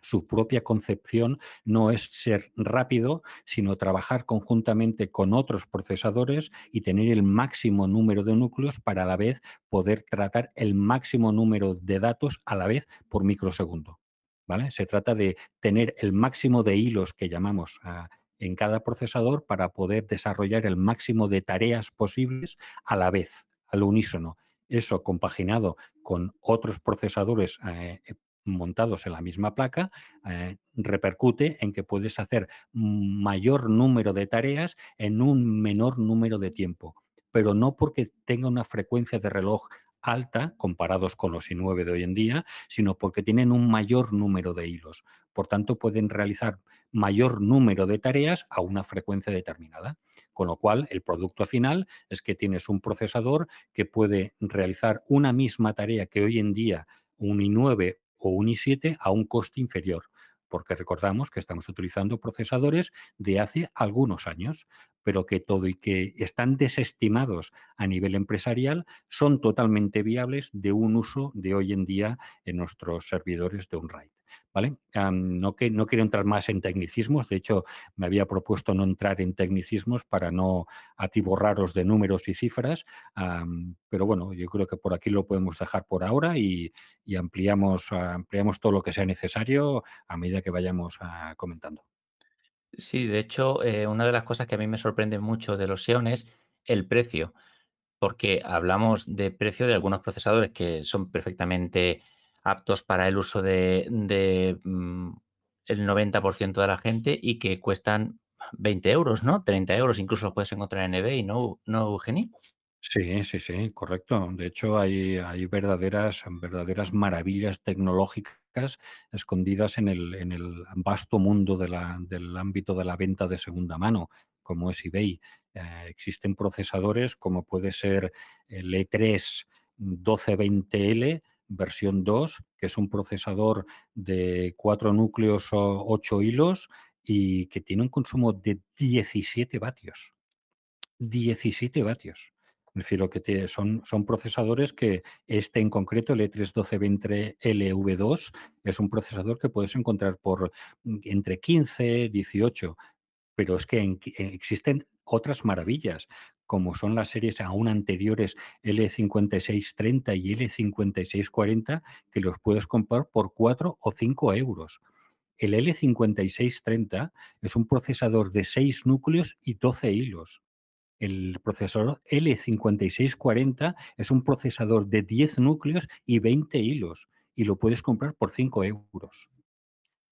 su propia concepción no es ser rápido, sino trabajar conjuntamente con otros procesadores y tener el máximo número de núcleos para a la vez poder tratar el máximo número de datos a la vez por microsegundo. ¿vale? Se trata de tener el máximo de hilos que llamamos en cada procesador para poder desarrollar el máximo de tareas posibles a la vez, al unísono eso compaginado con otros procesadores eh, montados en la misma placa eh, repercute en que puedes hacer mayor número de tareas en un menor número de tiempo, pero no porque tenga una frecuencia de reloj alta comparados con los i9 de hoy en día, sino porque tienen un mayor número de hilos. Por tanto, pueden realizar mayor número de tareas a una frecuencia determinada. Con lo cual, el producto final es que tienes un procesador que puede realizar una misma tarea que hoy en día un i9 o un i7 a un coste inferior, porque recordamos que estamos utilizando procesadores de hace algunos años, pero que todo y que están desestimados a nivel empresarial, son totalmente viables de un uso de hoy en día en nuestros servidores de un RAID. ¿vale? no, que, no quiero entrar más en tecnicismos, de hecho me había propuesto no entrar en tecnicismos para no atiborraros de números y cifras, pero bueno, yo creo que por aquí lo podemos dejar por ahora y, ampliamos, ampliamos todo lo que sea necesario a medida que vayamos ah, comentando. Sí, de hecho, eh, una de las cosas que a mí me sorprende mucho de los Xeon es el precio, porque hablamos de precio de algunos procesadores que son perfectamente aptos para el uso de, mm, el 90% de la gente y que cuestan 20 euros, ¿no? 30 euros, incluso los puedes encontrar en eBay, ¿no, no Eugenio? Sí, sí, sí, correcto. De hecho, hay, hay verdaderas, verdaderas maravillas tecnológicas escondidas en el, vasto mundo del ámbito de la venta de segunda mano, como es eBay. Eh, existen procesadores como puede ser el E3 1220L, versión 2, que es un procesador de cuatro núcleos o ocho hilos y que tiene un consumo de 17 vatios. 17 vatios. Me refiero que son, son procesadores que este en concreto, el e entre lv 2 es un procesador que puedes encontrar por mm, entre 15, 18, pero es que existen otras maravillas, como son las series aún anteriores L5630 y L5640, que los puedes comprar por 4 o 5 euros. El L5630 es un procesador de 6 núcleos y 12 hilos. El procesador L5640 es un procesador de 10 núcleos y 20 hilos y lo puedes comprar por 5 euros.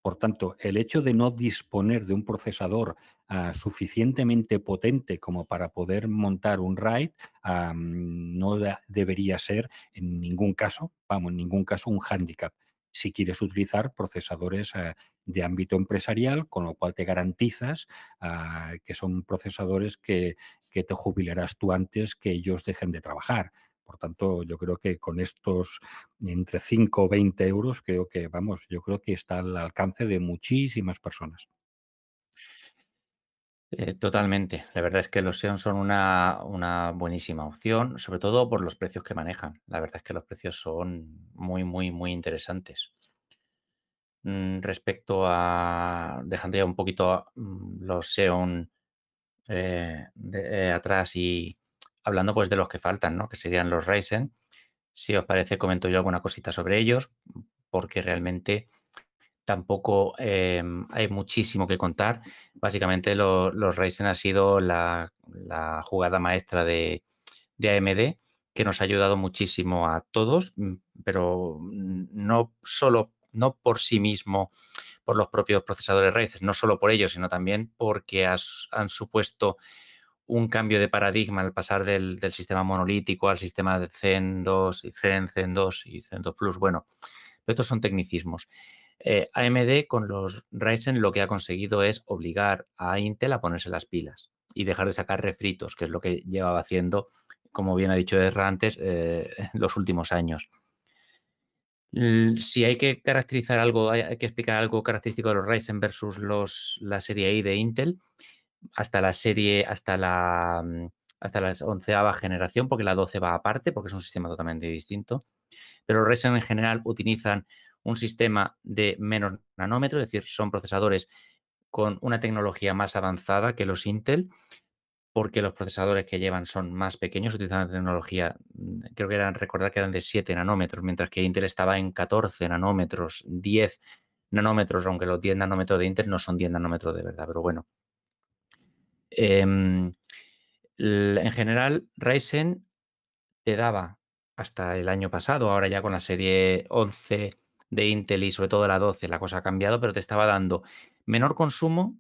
Por tanto, el hecho de no disponer de un procesador ah, suficientemente potente como para poder montar un RAID ah, no debería ser en ningún caso, vamos, en ningún caso un hándicap si quieres utilizar procesadores ah, de ámbito empresarial, con lo cual te garantizas que son procesadores que, te jubilarás tú antes que ellos dejen de trabajar. Por tanto, yo creo que con estos entre 5 o 20 euros, creo que, vamos, yo creo que está al alcance de muchísimas personas. Eh, totalmente. La verdad es que los SEON son una, buenísima opción, sobre todo por los precios que manejan. La verdad es que los precios son muy, muy, muy interesantes. Mm, respecto a, dejando ya un poquito mm, los SEON eh, eh, atrás y, hablando pues de los que faltan, ¿no? Que serían los Ryzen. Si os parece, comento yo alguna cosita sobre ellos, porque realmente tampoco em, hay muchísimo que contar. Básicamente los Ryzen ha sido la, jugada maestra de, AMD que nos ha ayudado muchísimo a todos, mm, pero no solo, no por sí mismo, por los propios procesadores Ryzen, no solo por ellos, sino también porque han supuesto un cambio de paradigma al pasar del, sistema monolítico al sistema de Zen 2 y Zen, Zen 2 y Zen 2 Plus. Bueno, estos son tecnicismos. Eh, AMD con los Ryzen lo que ha conseguido es obligar a Intel a ponerse las pilas y dejar de sacar refritos, que es lo que llevaba haciendo, como bien ha dicho Ezra antes, eh, los últimos años. Si hay que caracterizar algo, hay que explicar algo característico de los Ryzen versus los, la serie I de Intel, hasta la serie, hasta la mm, hasta la onceava generación, porque la 12 va aparte, porque es un sistema totalmente distinto. Pero en general utilizan un sistema de menos nanómetros, es decir, son procesadores con una tecnología más avanzada que los Intel, porque los procesadores que llevan son más pequeños, utilizan tecnología, mm, creo que eran, recordar que eran de 7 nanómetros, mientras que Intel estaba en 14 nanómetros, 10 nanómetros, aunque los 10 nanómetros de Intel no son 10 nanómetros de verdad, pero bueno, Em, en general, Ryzen te daba hasta el año pasado, ahora ya con la serie 11 de Intel y sobre todo la 12, la cosa ha cambiado, pero te estaba dando menor consumo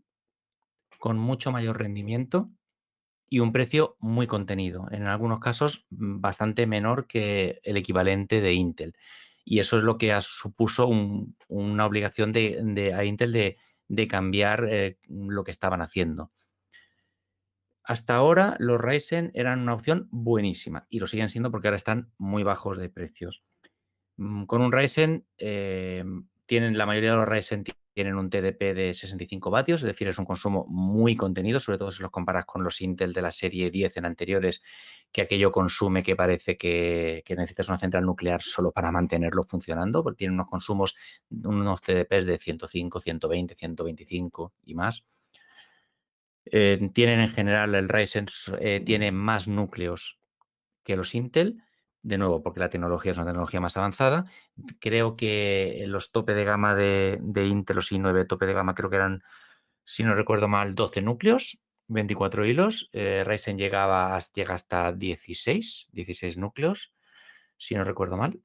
con mucho mayor rendimiento y un precio muy contenido, en algunos casos mm, bastante menor que el equivalente de Intel. Y eso es lo que supuso una obligación de, a Intel de, cambiar eh, lo que estaban haciendo. Hasta ahora los Ryzen eran una opción buenísima y lo siguen siendo porque ahora están muy bajos de precios. Mm, con un Ryzen, eh, tienen, la mayoría de los Ryzen tienen un TDP de 65 vatios, es decir, es un consumo muy contenido, sobre todo si los comparas con los Intel de la serie 10 en anteriores, que aquello consume que parece que, que necesitas una central nuclear solo para mantenerlo funcionando, porque tienen unos consumos, unos TDPs de 105, 120, 125 y más. Eh, tienen en general, el Ryzen eh, tiene más núcleos que los Intel, de nuevo, porque la tecnología es una tecnología más avanzada. Creo que los tope de gama de, Intel, los i9 tope de gama, creo que eran, si no recuerdo mal, 12 núcleos, 24 hilos. Eh, Ryzen llegaba, llega hasta 16, 16 núcleos, si no recuerdo mal.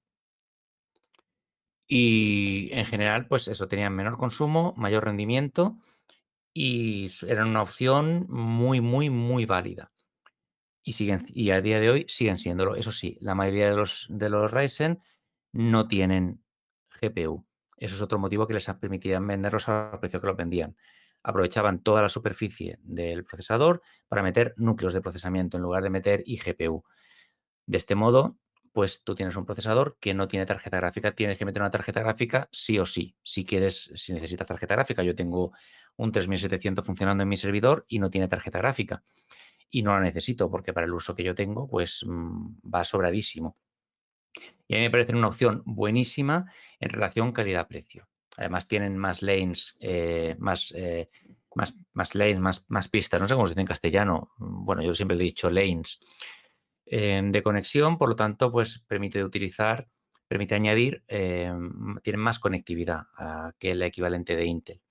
Y en general, pues eso, tenían menor consumo, mayor rendimiento y era una opción muy, muy, muy válida. Y, siguen, y a día de hoy siguen siéndolo. Eso sí, la mayoría de los, de los Ryzen no tienen GPU. Eso es otro motivo que les ha permitido venderlos al precio que los vendían. Aprovechaban toda la superficie del procesador para meter núcleos de procesamiento en lugar de meter IGPU. De este modo, pues tú tienes un procesador que no tiene tarjeta gráfica, tienes que meter una tarjeta gráfica sí o sí. Si quieres, si necesitas tarjeta gráfica, yo tengo un 3700 funcionando en mi servidor y no tiene tarjeta gráfica. Y no la necesito porque para el uso que yo tengo, pues mm, va sobradísimo. Y a mí me parece una opción buenísima en relación calidad-precio. Además tienen más lanes, eh, eh, más, más, lanes, más, más pistas, no sé cómo se dice en castellano. Bueno, yo siempre he dicho lanes em, de conexión, por lo tanto, pues permite utilizar, permite añadir, em, tienen más conectividad que el equivalente de Intel.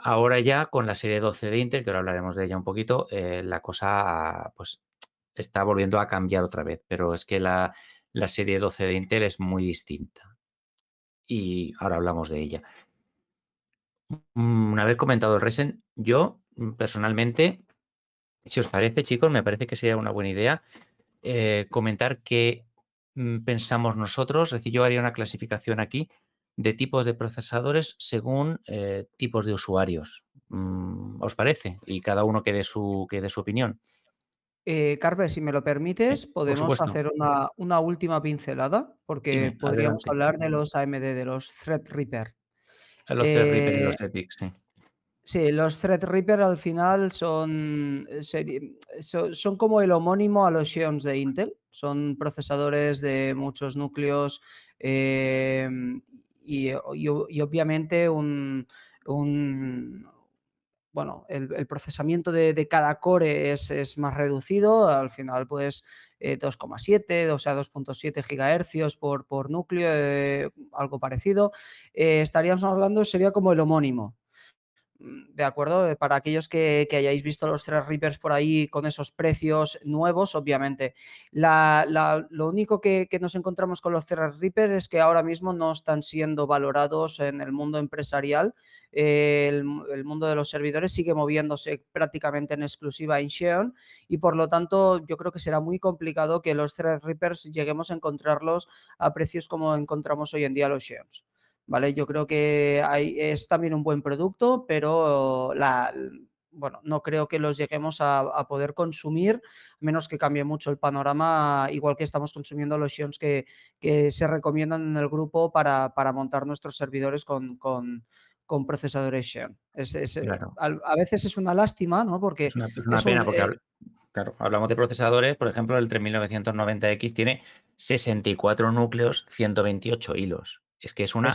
Ahora ya con la serie 12 de Intel, que ahora hablaremos de ella un poquito, eh, la cosa pues está volviendo a cambiar otra vez, pero es que la, serie 12 de Intel es muy distinta. Y ahora hablamos de ella. Mm, una vez comentado el Resen, yo mm, personalmente, si os parece, chicos, me parece que sería una buena idea eh, comentar qué mm, pensamos nosotros. Es decir, yo haría una clasificación aquí de tipos de procesadores según eh, tipos de usuarios. Mm, ¿Os parece? Y cada uno que dé su, que su opinión. Eh, Carver, si me lo permites, podemos hacer una, última pincelada, porque podríamos hablar de los AMD, de los Threadripper. Los Threadripper y los eh, EPIC, sí. Sí, los Threadripper al final son, son, como el homónimo a los Xeons de Intel. Son procesadores de muchos núcleos y, obviamente un, bueno, el, procesamiento de, cada core es, más reducido, al final pues 2,7, eh, o sea, 2.7 gigahercios por, por núcleo, eh, algo parecido. Eh, estaríamos hablando, sería como el homónimo, Mm, ¿De acuerdo? Eh, para aquellos que, hayáis visto los tres Reapers por ahí con esos precios nuevos, obviamente. lo único que, nos encontramos con los tres Reapers es que ahora mismo no están siendo valorados en el mundo empresarial. Eh, el, mundo de los servidores sigue moviéndose prácticamente en exclusiva en Xeon y por lo tanto yo creo que será muy complicado que los tres Reapers lleguemos a encontrarlos a precios como encontramos hoy en día los Xeons. Yo creo que es también un buen producto, pero bueno, no creo que los lleguemos a, poder consumir, menos que cambie mucho el panorama, igual que estamos consumiendo los sions que, se recomiendan en el grupo para, montar nuestros servidores con, procesadores Xeon. Eh, a, veces es una lástima, ¿no? Porque es una, pena, porque eh, claro, hablamos de procesadores, por ejemplo, el 3990X tiene 64 núcleos, 128 hilos. Es que es una.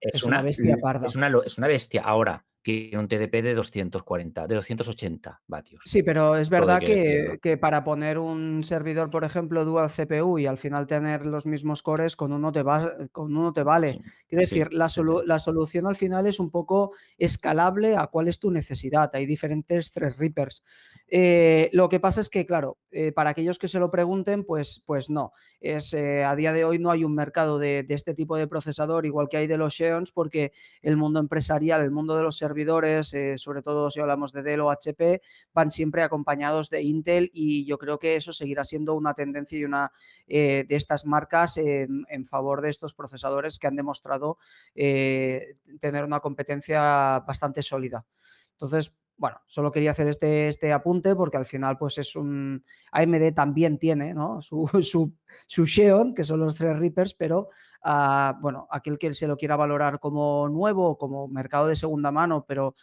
Es una, bestia parda. Es una, es una bestia. Ahora, que un TDP de 240, de 280 vatios. Sí, pero es verdad que, para poner un servidor, por ejemplo, dual CPU y al final tener los mismos cores, con uno te, va, con uno te vale. Quiero decir, la, la solución al final es un poco escalable a cuál es tu necesidad. Hay diferentes tres Reapers. Eh, lo que pasa es que, claro, eh, para aquellos que se lo pregunten, pues, pues no. Es, eh, a día de hoy no hay un mercado de, este tipo de procesador, igual que hay de los Xeons, porque el mundo empresarial, el mundo de los servidores eh, sobre todo si hablamos de Dell o HP, van siempre acompañados de Intel y yo creo que eso seguirá siendo una tendencia y una eh, de estas marcas en favor de estos procesadores que han demostrado eh, tener una competencia bastante sólida. Entonces, bueno, solo quería hacer este, este apunte porque al final, pues es un. AMD también tiene ¿no? su, su, su Xeon, que son los tres Reapers, pero ah, bueno, aquel que se lo quiera valorar como nuevo, como mercado de segunda mano, pero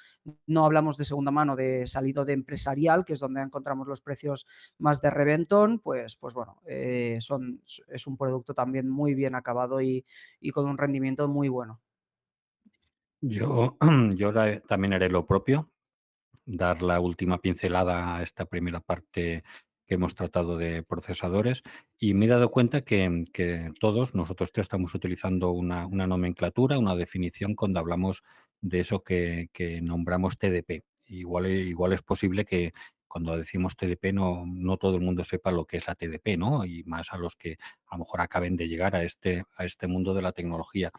no hablamos de segunda mano, de salido de empresarial, que es donde encontramos los precios más de reventón, pues, pues bueno, eh, son, es un producto también muy bien acabado y, y con un rendimiento muy bueno. Yo, yo también haré lo propio dar la última pincelada a esta primera parte que hemos tratado de procesadores y me he dado cuenta que, todos, nosotros tres, estamos utilizando una, nomenclatura, una definición cuando hablamos de eso que, nombramos TDP. Igual, es posible que, cuando decimos TDP no, todo el mundo sepa lo que es la TDP, ¿no? Y más a los que a lo mejor acaben de llegar a este, este mundo de la tecnología.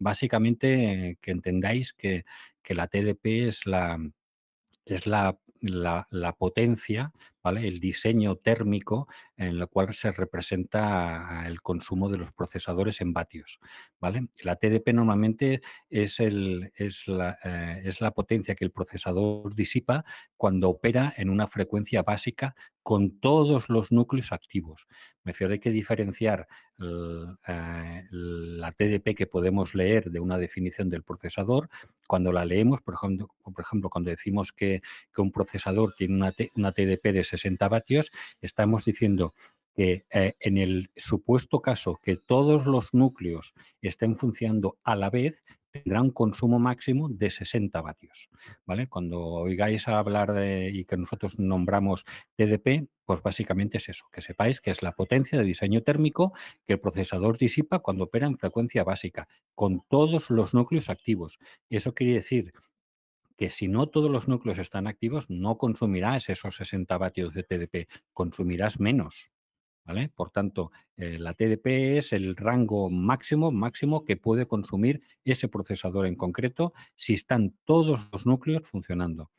Básicamente, eh, que entendáis que la TDP es la, es la, la, la potencia el diseño térmico en el cual se representa el consumo de los procesadores en vatios, ¿vale? La TDP normalmente es, el, es, la, eh, es la potencia que el procesador disipa cuando opera en una frecuencia básica con todos los núcleos activos. Me refiero, hay que diferenciar eh, la TDP que podemos leer de una definición del procesador. Cuando la leemos, por ejemplo, por ejemplo cuando decimos que, un procesador tiene una, una TDP de 60 vatios, estamos diciendo que eh, en el supuesto caso que todos los núcleos estén funcionando a la vez, tendrá un consumo máximo de 60 vatios. ¿vale? Cuando oigáis hablar de, y que nosotros nombramos TDP, pues básicamente es eso, que sepáis que es la potencia de diseño térmico que el procesador disipa cuando opera en frecuencia básica, con todos los núcleos activos. Eso quiere decir que si no todos los núcleos están activos, no consumirás esos 60 vatios de TDP, consumirás menos. ¿Vale? Por tanto, eh, la TDP es el rango máximo, máximo que puede consumir ese procesador en concreto si están todos los núcleos funcionando.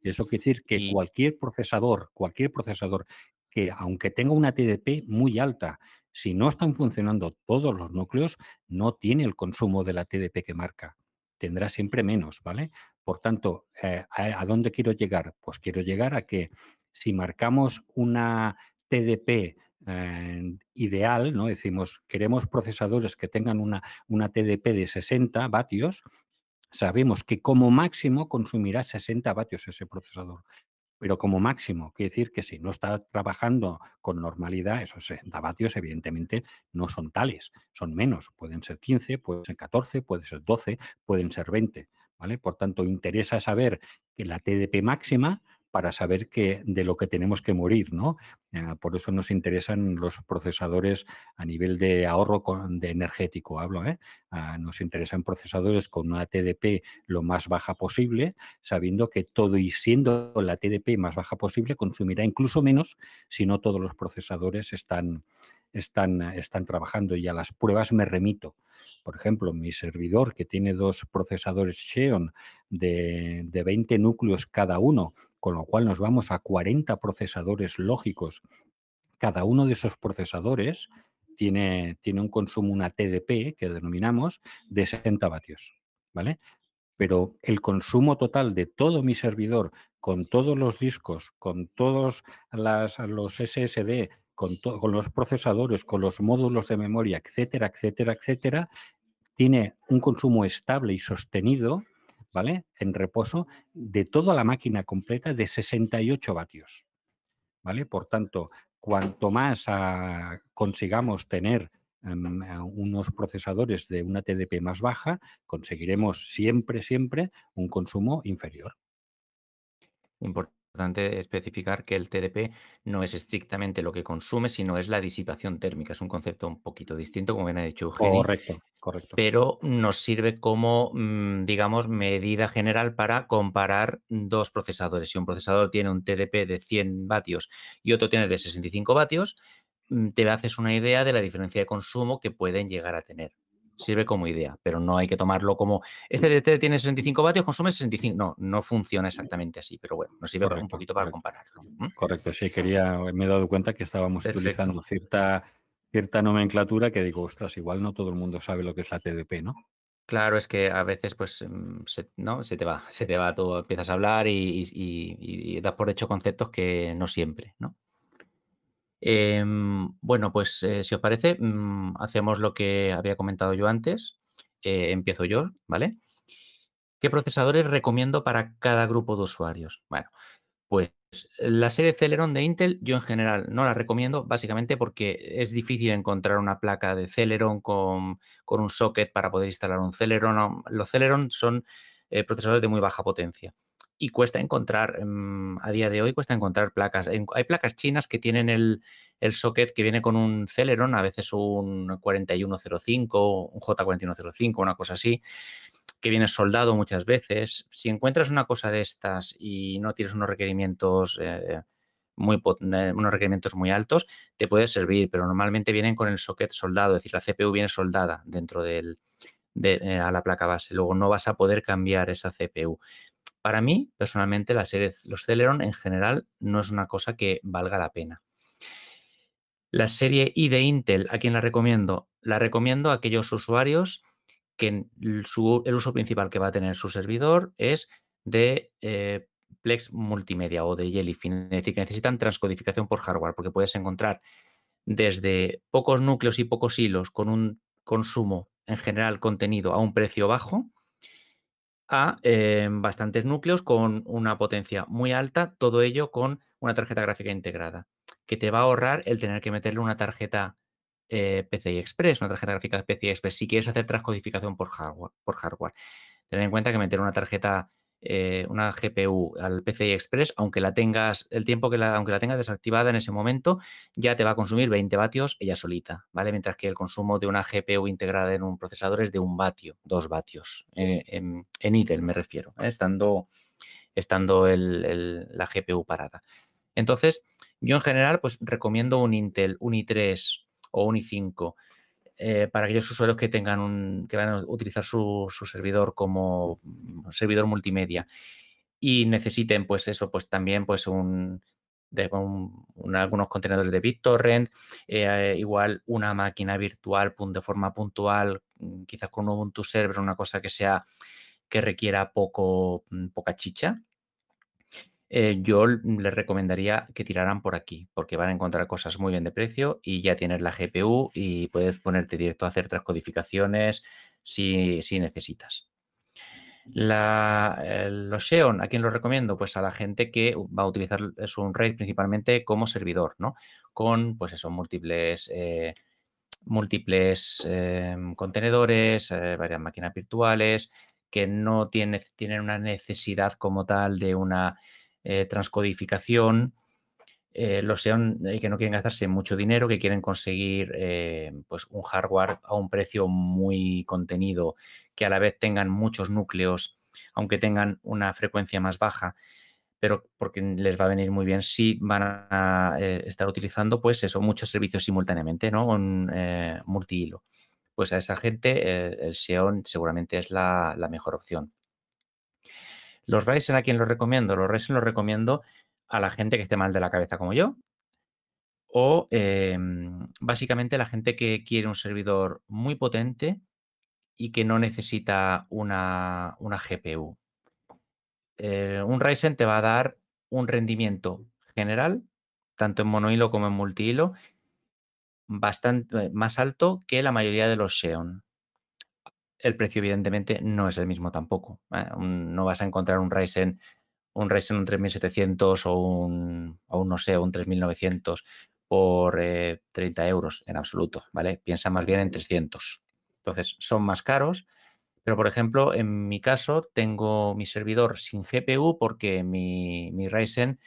Eso quiere decir que cualquier procesador, cualquier procesador que aunque tenga una TDP muy alta, si no están funcionando todos los núcleos, no tiene el consumo de la TDP que marca. Tendrá siempre menos, ¿vale? Por tanto, eh, ¿a, dónde quiero llegar? Pues quiero llegar a que si marcamos una TDP eh, ideal, ¿no? Decimos, queremos procesadores que tengan una, una, TDP de 60 vatios, sabemos que como máximo consumirá 60 vatios ese procesador. Pero como máximo, quiere decir que si no está trabajando con normalidad, esos 60 vatios evidentemente no son tales, son menos, pueden ser 15, pueden ser 14, pueden ser 12, pueden ser 20. Por tanto, interesa saber que la TDP máxima para saber que, de lo que tenemos que morir, ¿no? Ah, por eso nos interesan los procesadores a nivel de ahorro de energético, hablo, Eh, ah, nos interesan procesadores con una TDP lo más baja posible, sabiendo que todo y siendo la TDP más baja posible consumirá incluso menos si no todos los procesadores están, están, eh, están trabajando y a las pruebas me remito. Por ejemplo, mi servidor que tiene dos procesadores Xeon de, de 20 núcleos cada uno, con lo cual nos vamos a 40 procesadores lógicos. Cada uno de esos procesadores tiene, tiene un consumo, una TDP que denominamos, de 60 vatios. ¿Vale? pero el consumo total de todo mi servidor, con todos los discos, con todos las, los SSD, con, los procesadores, con los módulos de memoria, etcétera, etcétera, etcétera, tiene un consumo estable y sostenido, ¿vale? En reposo, de toda la máquina completa de 68 vatios, ¿vale? Por tanto, cuanto más ah, consigamos tener em, eh, unos procesadores de una TDP más baja, conseguiremos siempre, siempre un consumo inferior. Importante es importante especificar que el TDP no es estrictamente lo que consume, sino es la disipación térmica. Es un concepto un poquito distinto, como bien ha dicho Eugenio. Correcto, correcto. Pero nos sirve como, mm, digamos, medida general para comparar dos procesadores. Si un procesador tiene un TDP de 100 vatios y otro tiene de 65 vatios, mm, te haces una idea de la diferencia de consumo que pueden llegar a tener sirve como idea, pero no hay que tomarlo como este TDP tiene 65 vatios, consume 65. No, no funciona exactamente así, pero bueno, nos sirve un poquito para compararlo. Correcto, sí, quería, me he dado cuenta que estábamos utilizando cierta, cierta nomenclatura que digo, ostras, igual no todo el mundo sabe lo que es la TDP, ¿no? Claro, es que a veces pues em, ¿no? se te va, se te va tú empiezas a hablar y das por hecho conceptos que no siempre, ¿no? Em, bueno, pues eh, si os parece, mm, hacemos lo que había comentado yo antes. Eh, empiezo yo, ¿vale? ¿Qué procesadores recomiendo para cada grupo de usuarios? Bueno, pues la serie Celeron de Intel yo en general no la recomiendo, básicamente porque es difícil encontrar una placa de Celeron con, con un socket para poder instalar un Celeron. Los Celeron son eh, procesadores de muy baja potencia y cuesta encontrar, em, a día de hoy cuesta encontrar placas. Hay placas chinas que tienen el, socket que viene con un Celeron, a veces un 4105, un J4105, una cosa así, que viene soldado muchas veces. Si encuentras una cosa de estas y no tienes unos requerimientos... Eh, muy eh, unos requerimientos muy altos, te puede servir, pero normalmente vienen con el socket soldado, es decir, la CPU viene soldada dentro del, de, eh, a la placa base. Luego no vas a poder cambiar esa CPU. Para mí, personalmente, la serie Los Celeron en general no es una cosa que valga la pena. La serie I de Intel, ¿a quién la recomiendo? La recomiendo a aquellos usuarios que el uso principal que va a tener su servidor es de eh, Plex Multimedia o de Jellyfin. Es decir, que necesitan transcodificación por hardware, porque puedes encontrar desde pocos núcleos y pocos hilos con un consumo en general contenido a un precio bajo a eh, bastantes núcleos con una potencia muy alta, todo ello con una tarjeta gráfica integrada, que te va a ahorrar el tener que meterle una tarjeta eh, PCI Express, una tarjeta gráfica PCI Express, si quieres hacer transcodificación por hardware, por hardware. en cuenta que meter una tarjeta eh, una GPU al PCI Express, aunque la tengas, el tiempo que la, aunque la tengas desactivada en ese momento, ya te va a consumir 20 vatios ella solita, ¿vale? Mientras que el consumo de una GPU integrada en un procesador es de un vatio, dos vatios, eh, en, Intel me refiero, ¿eh? estando, estando la GPU parada. Entonces, yo en general, pues recomiendo un Intel, un i3 o un i5 eh, para aquellos usuarios que tengan que van a utilizar su, servidor como servidor multimedia y necesiten, pues eso, pues también pues un, algunos contenedores de BitTorrent, eh, eh, igual una máquina virtual de forma puntual, mm, quizás con Ubuntu Server, una cosa que sea que requiera poco, mm, poca chicha, eh, yo les recomendaría que tiraran por aquí, porque van a encontrar cosas muy bien de precio y ya tienes la GPU y puedes ponerte directo a hacer transcodificaciones si, si necesitas. La, eh, los Xeon, ¿a quién los recomiendo? Pues a la gente que va a utilizar raid principalmente como servidor, ¿no? Con, pues eso, múltiples, eh, múltiples em, contenedores, varias máquinas virtuales, que no tiene, tienen una necesidad como tal de una eh, transcodificación, eh, los SEON eh, que no quieren gastarse mucho dinero, que quieren conseguir pues un hardware a un precio muy contenido, que a la vez tengan muchos núcleos, aunque tengan una frecuencia más baja, pero porque les va a venir muy bien si van a estar utilizando pues eso, muchos servicios simultáneamente, ¿no? multihilo. Pues a esa gente el SEON seguramente es la mejor opción. ¿Los Ryzen a quién los recomiendo? Los Ryzen los recomiendo a la gente que esté mal de la cabeza como yo. O em, básicamente la gente que quiere un servidor muy potente y que no necesita una, GPU. Eh, un Ryzen te va a dar un rendimiento general, tanto en monohilo como en multihilo, bastante eh, más alto que la mayoría de los Xeon el precio evidentemente no es el mismo tampoco. ¿eh? no vas a encontrar un Ryzen un Ryzen 3700 o un, o no sé, un 3900 por 30 eh, euros en absoluto, ¿vale? Piensa más bien en 300. Entonces, son más caros, pero por ejemplo, en mi caso tengo mi servidor sin GPU porque mi, mi Ryzen,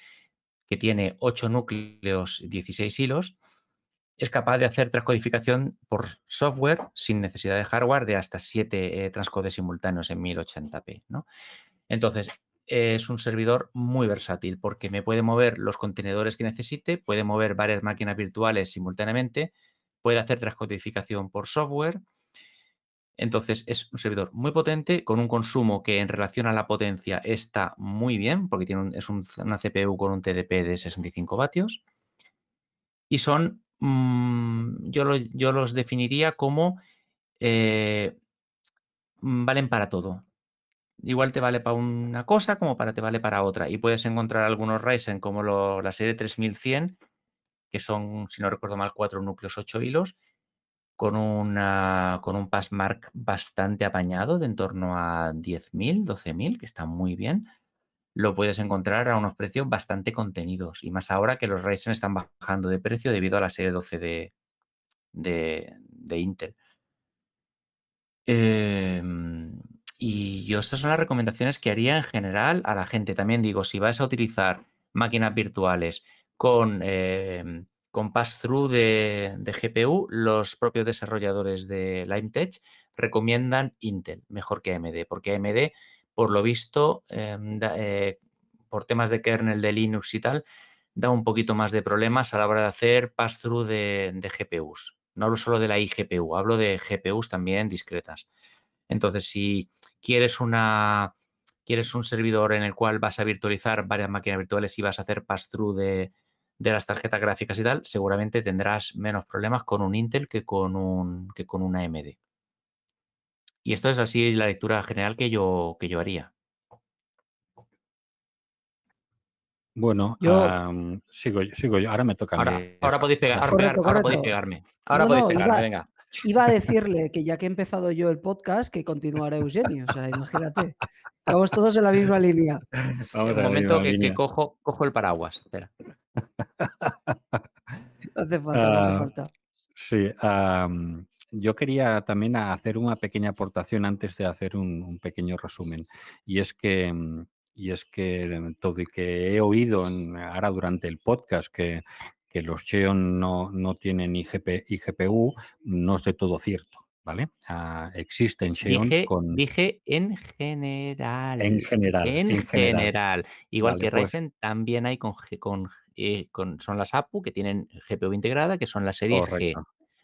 que tiene 8 núcleos, 16 hilos, es capaz de hacer transcodificación por software sin necesidad de hardware de hasta 7 eh, transcodes simultáneos en 1080p. Entonces, es un servidor muy versátil porque me puede mover los contenedores que necesite, puede mover varias máquinas virtuales simultáneamente, puede hacer transcodificación por software. Entonces es un servidor muy potente, con un consumo que en relación a la potencia está muy bien, porque tiene es una CPU con un TDP de 65 vatios. Y son Mm, yo, los definiría como eh, mm, valen para todo. Igual te vale para una cosa como para te vale para otra. Y puedes encontrar algunos Ryzen como la serie 3100, que son, si no recuerdo mal, cuatro núcleos, ocho hilos, con, una, con un passmark bastante apañado de en torno a 10.000, 12.000, que está muy bien lo puedes encontrar a unos precios bastante contenidos. Y más ahora que los Ryzen están bajando de precio debido a la serie 12 de, Intel. Em, y yo estas son las recomendaciones que haría en general a la gente. También digo, si vas a utilizar máquinas virtuales con, em, con pass-through de, de, GPU, los propios desarrolladores de LimeTech recomiendan Intel mejor que AMD, porque AMD por lo visto, em, eh, por temas de kernel de Linux y tal, da un poquito más de problemas a la hora de hacer pass-through de, GPUs. No hablo solo de la iGPU, hablo de GPUs también discretas. Entonces, si quieres una quieres un servidor en el cual vas a virtualizar varias máquinas virtuales y vas a hacer pass-through de, las tarjetas gráficas y tal, seguramente tendrás menos problemas con un Intel que con un, que con una AMD. Y esto es así la lectura general que yo, que yo haría. Bueno, sigo, yo. Ahora me toca. Ahora, ahora podéis, pegarme. Ahora podéis pegarme, iba, venga. Iba a decirle que ya que he empezado yo el podcast, que continuará Eugenio. O sea, imagínate. Estamos todos en la misma línea. el momento que, cojo, cojo el paraguas. Espera. no hace falta, ah, Sí yo quería también hacer una pequeña aportación antes de hacer un, pequeño resumen. Y es que mm, y es que todo lo que he oído ahora durante el podcast que, los Xeon no, no tienen IGP, IGPU, no es de todo cierto. ¿Vale? Ah, existen Xeons dije, con. Dije en general. En general. En, general. Igual que pues Ryzen, también hay con, eh, con, Son las APU que tienen GPU integrada, que son las series G.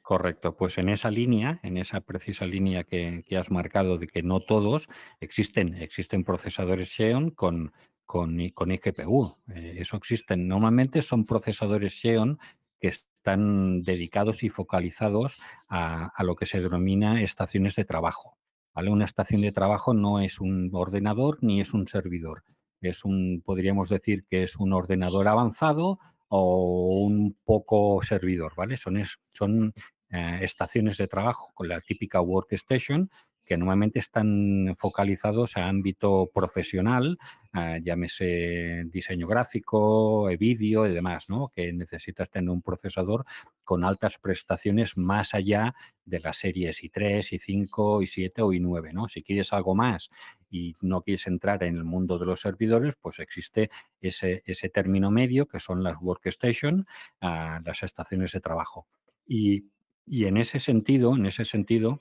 Correcto, pues en esa línea, en esa precisa línea que, has marcado de que no todos existen, existen procesadores Xeon con, con, con IGPU, eh, eso existen. Normalmente son procesadores Xeon que están dedicados y focalizados a, a lo que se denomina estaciones de trabajo. ¿vale? Una estación de trabajo no es un ordenador ni es un servidor. Es un, podríamos decir que es un ordenador avanzado o un poco servidor, ¿vale? Son, son eh, estaciones de trabajo con la típica workstation que normalmente están focalizados a ámbito profesional, ah, llámese diseño gráfico, eh, vídeo y demás, ¿no? que necesitas tener un procesador con altas prestaciones más allá de las series i3, i5, i7 o i9. ¿no? Si quieres algo más y no quieres entrar en el mundo de los servidores, pues existe ese, ese término medio que son las workstation, ah, las estaciones de trabajo. Y, y en ese sentido, en ese sentido,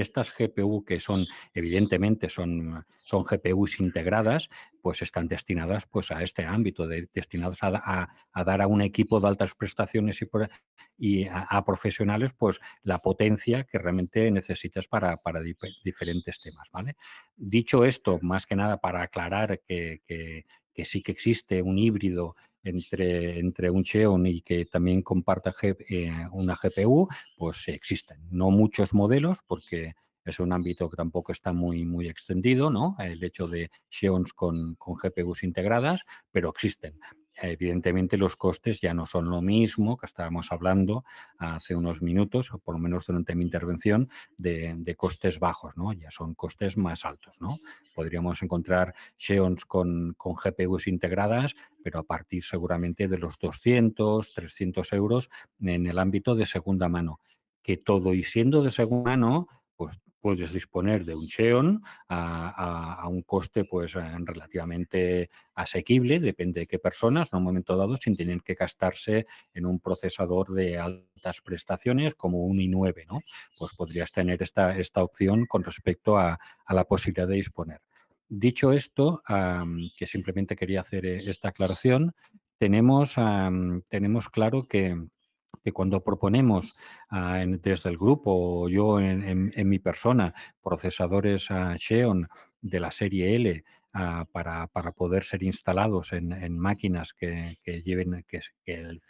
estas GPU que son, evidentemente, son, son GPUs integradas, pues están destinadas pues, a este ámbito, de, destinadas a, dar a un equipo de altas prestaciones y, a, profesionales pues, la potencia que realmente necesitas para, para diferentes temas. ¿vale? Dicho esto, más que nada para aclarar que que sí que existe un híbrido entre, entre un Xeon y que también comparta eh, una GPU, pues existen. No muchos modelos porque es un ámbito que tampoco está muy, muy extendido, ¿no? El hecho de Xeons con, con GPUs integradas, pero existen evidentemente los costes ya no son lo mismo que estábamos hablando hace unos minutos, o por lo menos durante mi intervención, de, costes bajos, ¿no? Ya son costes más altos, ¿no? Podríamos encontrar Xeons con, con GPUs integradas, pero a partir seguramente de los 200, 300 euros en el ámbito de segunda mano. Que todo y siendo de segunda mano, pues puedes disponer de un Xeon a, un coste pues eh, relativamente asequible, depende de qué personas, en un momento dado, sin tener que gastarse en un procesador de altas prestaciones como un i9, ¿no? Pues podrías tener esta, esta opción con respecto a, la posibilidad de disponer. Dicho esto, que simplemente quería hacer eh, esta aclaración, tenemos, tenemos claro que que cuando proponemos desde el grupo o yo en, mi persona procesadores Cheon ah, de la serie L ah, para, poder ser instalados en, máquinas que, lleven que, que el,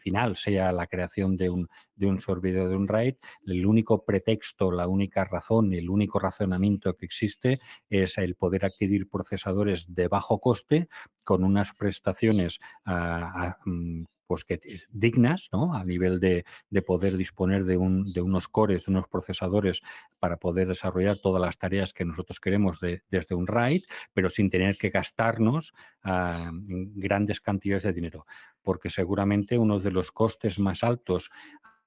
final sea la creación de un, de un servidor de un RAID, el único pretexto, la única razón, y el único razonamiento que existe es el poder adquirir procesadores de bajo coste con unas prestaciones ah, mm, pues que dignas, ¿no? A nivel de, poder disponer de, un, de, unos cores, de unos procesadores para poder desarrollar todas las tareas que nosotros queremos desde un RAID, pero sin tener que gastarnos ah, grandes cantidades de dinero, porque seguramente uno de los costes más altos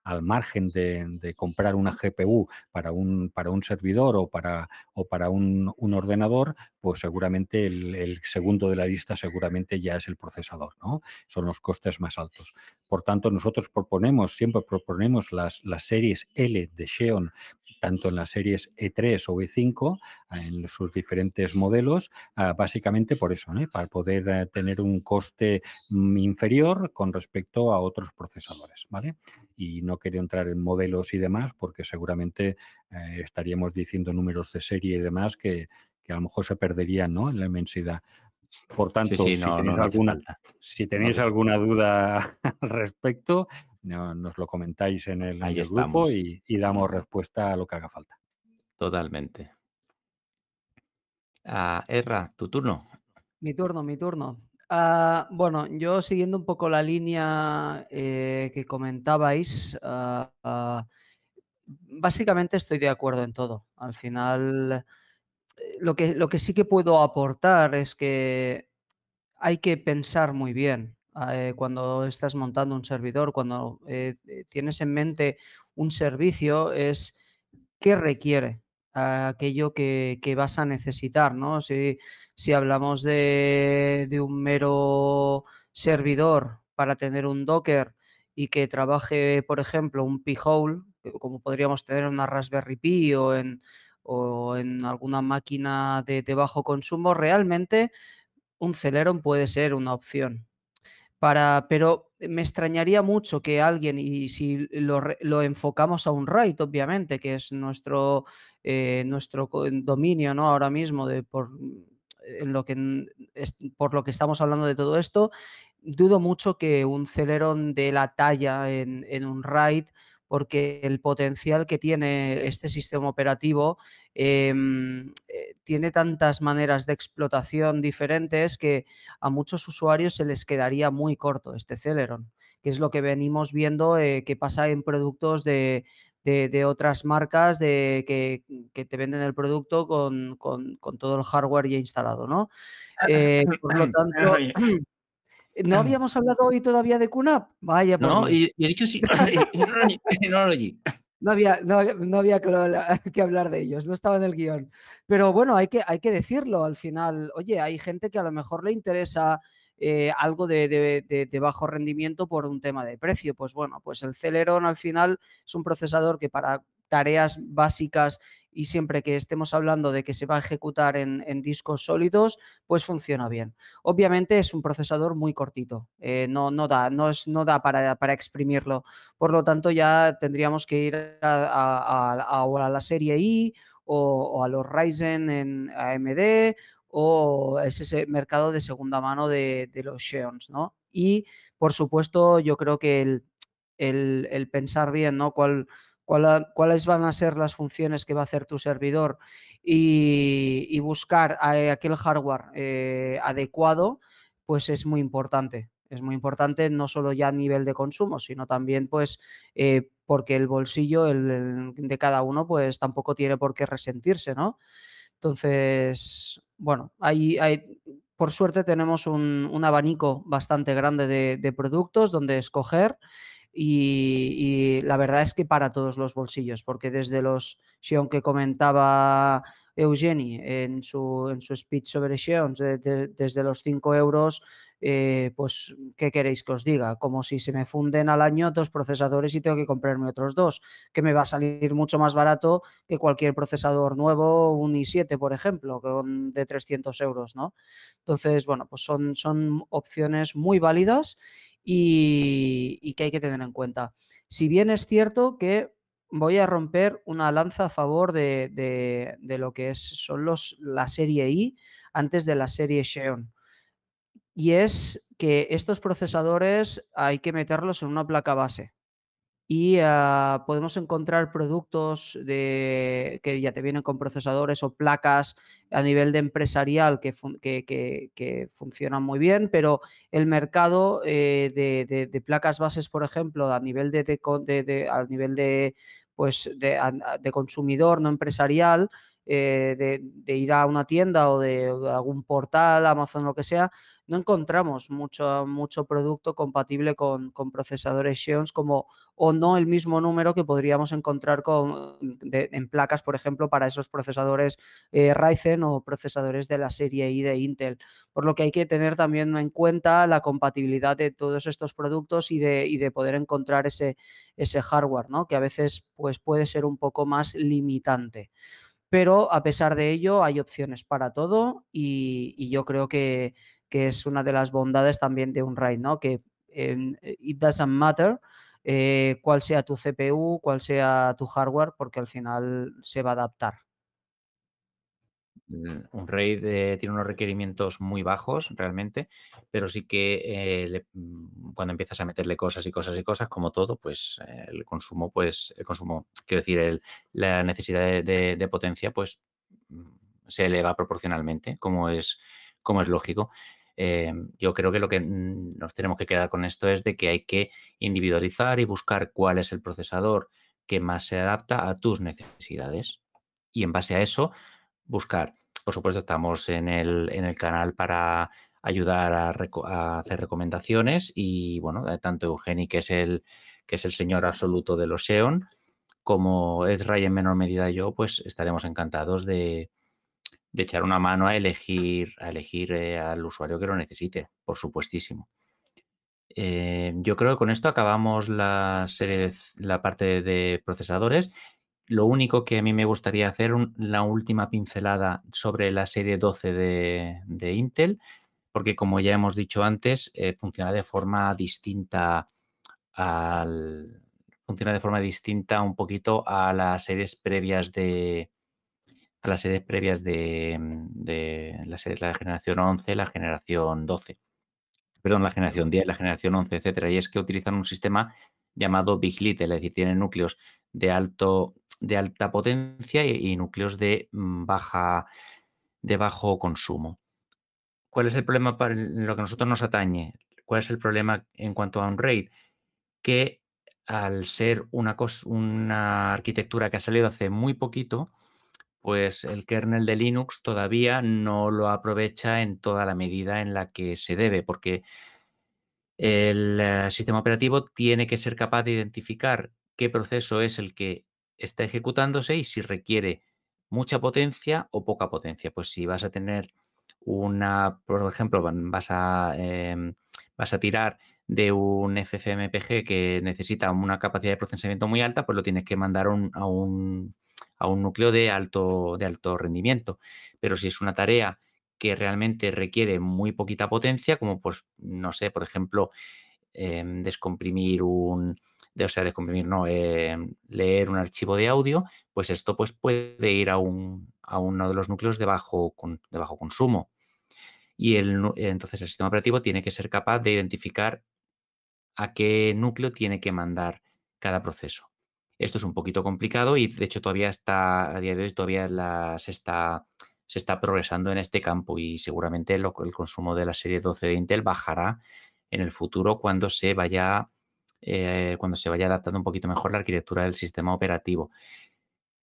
al margen de, comprar una GPU para un, para un servidor o para, o para un, ordenador, pues seguramente el, segundo de la lista seguramente ya es el procesador, ¿no? Son los costes más altos. Por tanto, nosotros proponemos, siempre proponemos las, las series L de Xeon tanto en las series E3 o E5, en sus diferentes modelos, básicamente por eso, para poder eh, tener un coste mm, inferior con respecto a otros procesadores. ¿vale? Y no quiero entrar en modelos y demás, porque seguramente eh, estaríamos diciendo números de serie y demás que, a lo mejor se perderían ¿no? en la inmensidad. Por tanto, si tenéis, alguna, si tenéis alguna duda al respecto, nos lo comentáis en el, grupo y, damos respuesta a lo que haga falta. Totalmente. Ah, Erra, tu turno. Mi turno, mi turno. Ah, bueno, yo siguiendo un poco la línea eh, que comentabais, ah, ah, básicamente estoy de acuerdo en todo. Al final, eh, lo que, lo que sí que puedo aportar es que hay que pensar muy bien eh, cuando estás montando un servidor, cuando eh, eh, tienes en mente un servicio, es qué requiere aquello que, vas a necesitar, ¿no? Si, hablamos de, un mero servidor para tener un Docker y que trabaje, por ejemplo, un P-Hole, como podríamos tener una Raspberry Pi o en, alguna máquina de bajo consumo, realmente un Celeron puede ser una opción para, pero me extrañaría mucho que alguien, y si lo, enfocamos a un RAID, obviamente, que es nuestro, eh, nuestro dominio ¿no? ahora mismo de por, mm, lo que, por lo que estamos hablando de todo esto, dudo mucho que un Celeron de la talla en, en un RAID porque el potencial que tiene este sistema operativo em, eh, tiene tantas maneras de explotación diferentes que a muchos usuarios se les quedaría muy corto este Celeron, que es lo que venimos viendo eh, que pasa en productos de, otras marcas de, que, te venden el producto con, todo el hardware ya instalado, ¿no? Ah, eh, por lo ah, tanto... No habíamos hablado hoy todavía de QNAP. Vaya, No, y, he dicho sí. no había, no había que, hablar de ellos, no estaba en el guión. Pero bueno, hay que, hay que decirlo al final. Oye, hay gente que a lo mejor le interesa eh, algo de, de, bajo rendimiento por un tema de precio. Pues bueno, pues el Celeron al final es un procesador que para tareas básicas y siempre que estemos hablando de que se va a ejecutar en, discos sólidos, pues funciona bien. Obviamente es un procesador muy cortito, eh, no, no da, no no da para, para, exprimirlo. Por lo tanto, ya tendríamos que ir a, a, la serie I o, a los Ryzen en AMD o ese mercado de segunda mano de, los Xeons, ¿no? Y, por supuesto, yo creo que el, el, el pensar bien, ¿no? ¿Cuál, cuáles van a ser las funciones que va a hacer tu servidor y, buscar eh, aquel hardware eh, adecuado, pues es muy importante. Es muy importante no solo ya a nivel de consumo, sino también pues eh, porque el bolsillo de cada uno pues tampoco tiene por qué resentirse, ¿no? Entonces, bueno, hay, hay por suerte tenemos un, abanico bastante grande de productos donde escoger y, la verdad es que para todos los bolsillos, porque desde los Xeon que comentaba Eugeni en su, en su speech sobre Xion, desde los 5 euros, eh, pues, ¿qué queréis que os diga? Como si se me funden al año dos procesadores y tengo que comprarme otros dos, que me va a salir mucho más barato que cualquier procesador nuevo, un i7, por ejemplo, de 300 euros, ¿no? Entonces, bueno, pues son, son opciones muy válidas y, que hay que tener en cuenta. Si bien es cierto que voy a romper una lanza a favor de, lo que es, son la serie I antes de la serie Xeon. Y es que estos procesadores hay que meterlos en una placa base y ah, podemos encontrar productos de, que ya te vienen con procesadores o placas a nivel de empresarial que, que, funcionan muy bien, pero el mercado eh, de, placas bases, por ejemplo, a nivel de, a nivel de, pues, de consumidor no empresarial, eh, de, ir a una tienda o de algún portal, Amazon, lo que sea, no encontramos mucho, mucho producto compatible con, procesadores Xeon como o no el mismo número que podríamos encontrar con, en placas, por ejemplo, para esos procesadores eh, Ryzen o procesadores de la serie I de Intel. Por lo que hay que tener también en cuenta la compatibilidad de todos estos productos y de, poder encontrar ese, ese hardware, ¿no? que a veces pues, puede ser un poco más limitante pero a pesar de ello hay opciones para todo y, yo creo que, es una de las bondades también de un RAID, ¿no? Que em, eh, it doesn't matter eh, cuál sea tu CPU, cuál sea tu hardware, porque al final se va a adaptar. Mm, un RAID tiene unos requerimientos muy bajos realmente, pero sí que eh, mm, cuando empiezas a meterle cosas y cosas y cosas, como todo, pues eh, el consumo, pues el consumo, quiero decir, la necesidad de, potencia, pues mm, se eleva proporcionalmente, como es, como es lógico. Eh, yo creo que lo que nos tenemos que quedar con esto es de que hay que individualizar y buscar cuál es el procesador que más se adapta a tus necesidades. Y en base a eso, buscar por supuesto, estamos en el, canal para ayudar a, hacer recomendaciones y, bueno, eh, tanto Eugeni, que es el, que es el señor absoluto del los e como Ezra y en menor medida yo, pues estaremos encantados de, echar una mano a elegir, a elegir eh, al usuario que lo necesite, por supuestísimo. Eh, yo creo que con esto acabamos la, la parte de procesadores. Lo único que a mí me gustaría hacer, la última pincelada sobre la serie 12 de, Intel, porque como ya hemos dicho antes, eh, funciona de forma distinta al, funciona de forma distinta un poquito a las series previas de a las series previas de, mm, de la, serie, la, generación 11, la generación 12, perdón, la generación 10, la generación 11, etcétera, y es que utilizan un sistema llamado Big Little, es decir, tienen núcleos de, alto, de alta potencia y, núcleos de, mm, baja, de bajo consumo. ¿Cuál es el problema para lo que a nosotros nos atañe? ¿Cuál es el problema en cuanto a un RAID? Que al ser una, una arquitectura que ha salido hace muy poquito, pues el kernel de Linux todavía no lo aprovecha en toda la medida en la que se debe, porque el eh, sistema operativo tiene que ser capaz de identificar qué proceso es el que está ejecutándose y si requiere mucha potencia o poca potencia. Pues si vas a tener una, por ejemplo, vas a, em, vas a tirar de un FFmpg que necesita una capacidad de procesamiento muy alta, pues lo tienes que mandar a, un, núcleo de alto, de alto rendimiento. Pero si es una tarea que realmente requiere muy poquita potencia, como pues, no sé, por ejemplo, em, descomprimir un, o sea, de no, eh, leer un archivo de audio, pues esto pues, puede ir a, a uno de los núcleos de bajo, consumo. Y el, entonces el sistema operativo tiene que ser capaz de identificar a qué núcleo tiene que mandar cada proceso. Esto es un poquito complicado y de hecho todavía está, a día de hoy todavía se, está, se, está, progresando en este campo y seguramente el consumo de la serie 12 de Intel bajará en el futuro cuando se vaya eh, cuando se vaya adaptando un poquito mejor la arquitectura del sistema operativo.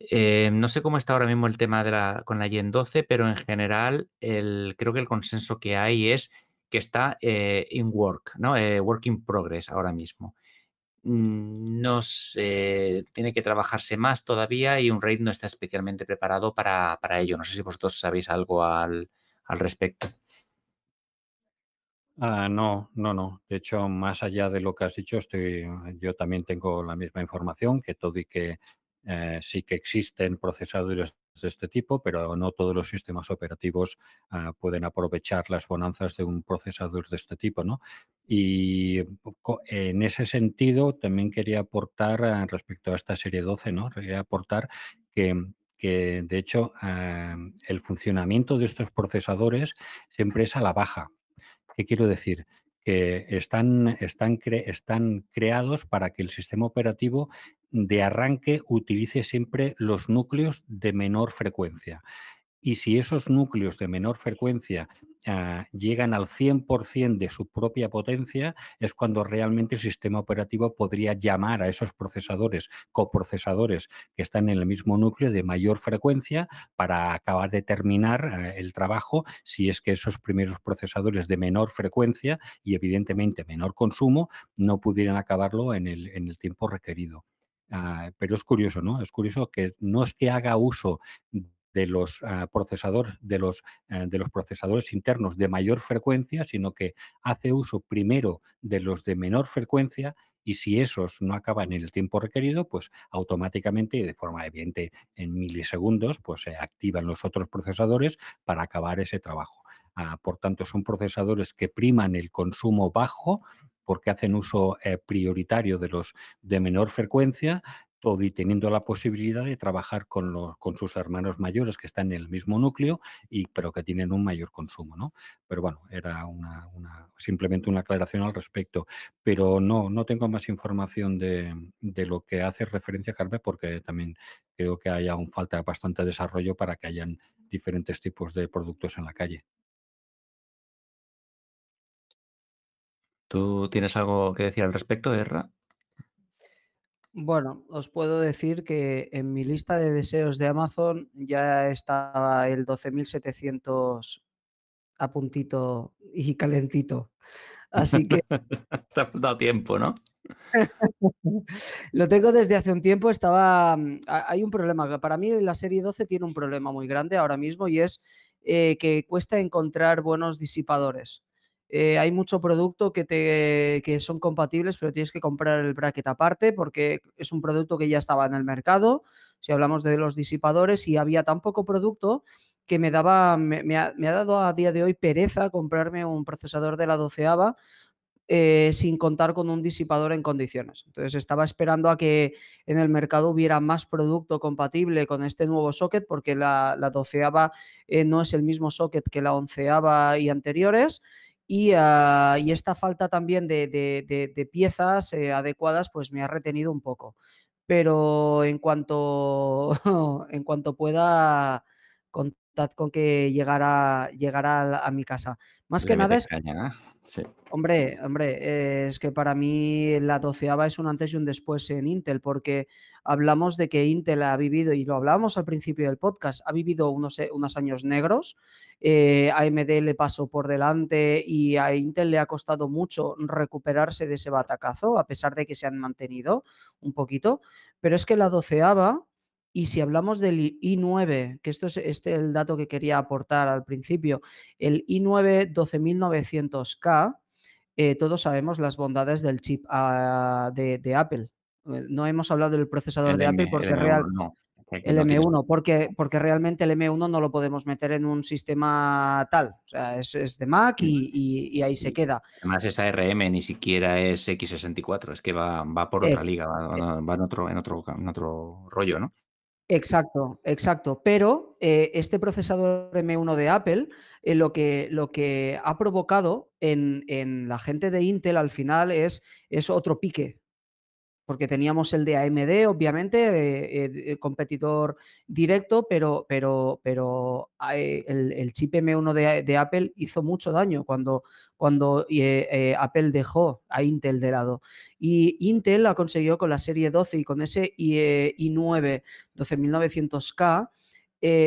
Eh, no sé cómo está ahora mismo el tema de la, con la Gen 12, pero en general el, creo que el consenso que hay es que está en eh, in work, ¿no? work in progress ahora mismo. Mm, no tiene que trabajarse más todavía y un RAID no está especialmente preparado para, ello. No sé si vosotros sabéis algo al respecto. Ah, no, no, no. De hecho, más allá de lo que has dicho, estoy, ah, yo también tengo la misma información que todo y que eh, sí que existen procesadores de este tipo, pero no todos los sistemas operativos ah, pueden aprovechar las bonanzas de un procesador de este tipo, ¿no? Y en ese sentido también quería aportar respecto a esta serie 12, ¿no? Quería aportar que, de hecho el funcionamiento de estos procesadores siempre es a la baja. ¿Qué quiero decir? que están, están, están creados para que el sistema operativo de arranque utilice siempre los núcleos de menor frecuencia. Y si esos núcleos de menor frecuencia Ah, llegan al 100% de su propia potencia, es cuando realmente el sistema operativo podría llamar a esos procesadores, coprocesadores que están en el mismo núcleo de mayor frecuencia para acabar de terminar eh, el trabajo, si es que esos primeros procesadores de menor frecuencia y evidentemente menor consumo no pudieran acabarlo en el, tiempo requerido. Ah, pero es curioso, ¿no? Es curioso que no es que haga uso de los ah, procesadores, de los, ah, de los procesadores internos de mayor frecuencia, sino que hace uso primero de los de menor frecuencia y si esos no acaban en el tiempo requerido, pues automáticamente y de forma evidente en milisegundos, pues se activan los otros procesadores para acabar ese trabajo. Ah, por tanto, son procesadores que priman el consumo bajo porque hacen uso eh, prioritario de los de menor frecuencia y teniendo la posibilidad de trabajar con, los, con sus hermanos mayores que están en el mismo núcleo, y, pero que tienen un mayor consumo. Pero bueno, era una, simplemente una aclaración al respecto. Pero no, no tengo más información de, de lo que hace referencia Carmen, porque también creo que hay aún falta bastante desarrollo para que hayan diferentes tipos de productos en la calle. ¿Tú tienes algo que decir al respecto, Erra? Bueno, os puedo decir que en mi lista de deseos de Amazon ya estaba el 12.700 a puntito y calentito. Así que... Te ha dado tiempo, ¿no? Lo tengo desde hace un tiempo, estaba... Mm, hay un problema, para mí la serie 12 tiene un problema muy grande ahora mismo y es eh, que cuesta encontrar buenos disipadores. Eh, hay mucho producto que, te, que son compatibles, pero tienes que comprar el bracket aparte porque es un producto que ya estaba en el mercado. Si hablamos de los disipadores, y había tan poco producto que me daba, me, ha, dado a día de hoy pereza comprarme un procesador de la doceava eh, sin contar con un disipador en condiciones. Entonces estaba esperando a que en el mercado hubiera más producto compatible con este nuevo socket, porque la, la doceava eh, no es el mismo socket que la onceava y anteriores. Ah, y, esta falta también de, piezas eh, adecuadas pues me ha retenido un poco. Pero en cuanto, en cuanto pueda, contad con que llegará, a mi casa. Más que nada es... Sí. Hombre, hombre, es que para mí la doceava es un antes y un después en Intel, porque hablamos de que Intel ha vivido, y lo hablábamos al principio del podcast, ha vivido unos, eh, unos años negros, eh, AMD le pasó por delante y a Intel le ha costado mucho recuperarse de ese batacazo, a pesar de que se han mantenido un poquito, pero es que la doceava y si hablamos del I9, que esto es este, el dato que quería aportar al principio, el I9 12900K, eh, todos sabemos las bondades del chip ah, de, Apple. Eh, no hemos hablado del procesador de Apple porque el M1 porque, porque realmente el M1 no lo podemos meter en un sistema tal. O sea, es, de Mac mm. y, ahí se queda. Además, esa RM ni siquiera es X64, es que va, va por otra liga, va, e va en, otro, en, otro, en otro rollo, ¿no? Exacto, exacto. Pero eh, este procesador M1 de Apple eh, lo, que, lo, que, ha provocado en, en, la gente de Intel al final es, es otro pique, porque teníamos el de AMD, obviamente, eh, eh, competidor directo, pero, pero, pero eh, el, chip M1 de, Apple hizo mucho daño cuando, cuando Apple dejó a Intel de lado. Y Intel la consiguió con la serie 12 y con ese i9 12900K.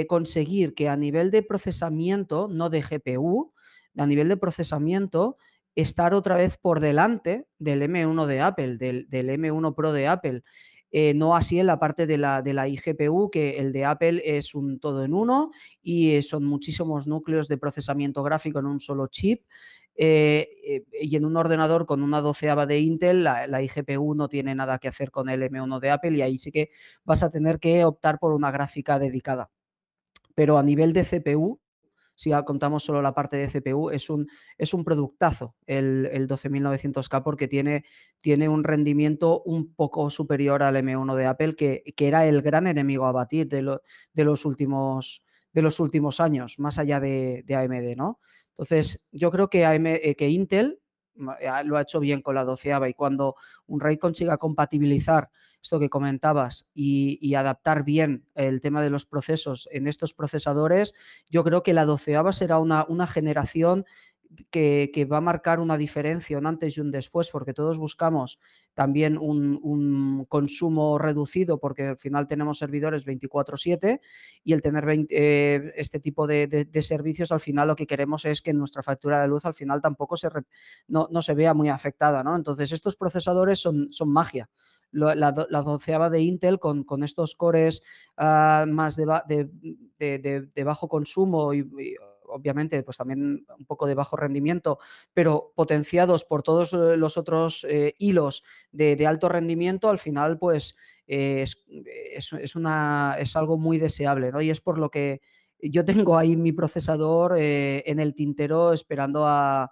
conseguir que a nivel de procesamiento, no de GPU, a nivel de procesamiento, estar otra vez por delante del M1 de Apple, del, M1 Pro de Apple. Eh, no así en la parte de la, de IGPU, que el de Apple es un todo en uno y eh, son muchísimos núcleos de procesamiento gráfico en un solo chip. Eh, y en un ordenador con una doceava de Intel, la, IGPU no tiene nada que hacer con el M1 de Apple y ahí sí que vas a tener que optar por una gráfica dedicada. Pero a nivel de CPU, si contamos solo la parte de CPU, es un, es un productazo el, 12900K porque tiene, tiene, un rendimiento un poco superior al M1 de Apple, que, que era el gran enemigo a batir de, los, últimos, de los, últimos, años, más allá de, de AMD, ¿no? Entonces, yo creo que, eh, que Intel eh, lo ha hecho bien con la 12 doceava y cuando un RAID consiga compatibilizar esto que comentabas, y, adaptar bien el tema de los procesos en estos procesadores, yo creo que la doceava será una, generación que, va a marcar una diferencia, un antes y un después, porque todos buscamos también un, consumo reducido, porque al final tenemos servidores 24/7 y el tener eh, este tipo de, servicios, al final lo que queremos es que nuestra factura de luz al final tampoco se, no, se vea muy afectada. ¿no? Entonces, estos procesadores son, son magia la, doceava de Intel con, con estos cores ah, más de, bajo consumo y, obviamente, pues también un poco de bajo rendimiento, pero potenciados por todos eh, los otros eh, hilos de, alto rendimiento, al final, pues eh, es, una, es, algo muy deseable, Y es por lo que yo tengo ahí mi procesador en el tintero esperando a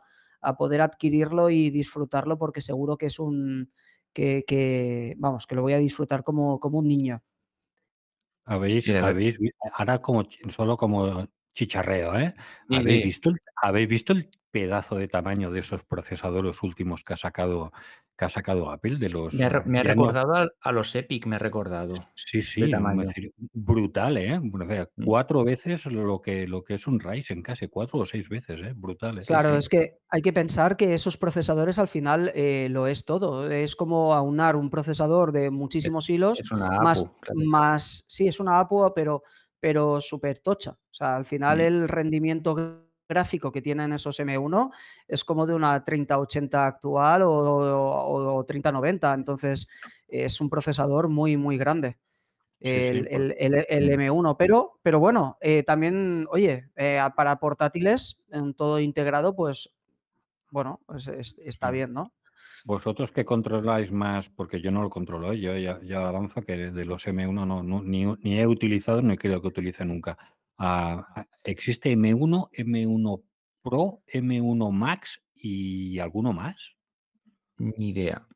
poder adquirirlo y disfrutarlo, porque seguro que es un que, vamos, que lo voy a disfrutar como, como un niño. Habéis, ahora como solo como chicharreo, ¿eh? ¿Habéis visto, ¿Habéis visto el pedazo de tamaño de esos procesadores últimos que ha sacado que ha sacado Apple de los. Me ha, recordado a, los Epic, me ha recordado. Sí, sí, brutal, ¿eh? sea, mm. cuatro veces lo que, lo que es un Ryzen, casi cuatro o seis veces, ¿eh? Brutal. Claro, es que hay que pensar que esos procesadores al final eh, lo es todo. Es como aunar un procesador de muchísimos hilos. más, más, sí, es una APU, pero, pero súper tocha. O sea, al final mm. el rendimiento gráfico que tienen esos M1 es como de una 3080 actual o, o, 3090. Entonces, es un procesador muy, muy grande. El, el, M1, pero, pero bueno, eh, también, oye, eh, para portátiles, en todo integrado, pues, bueno, pues está bien, ¿no? Vosotros que controláis más, porque yo no lo controlo, ¿eh? yo ya, ya avanza que de los M1 no, ni, ni, he utilizado ni creo que utilice nunca existe M1, M1 Pro, M1 Max y alguno más. Ni idea.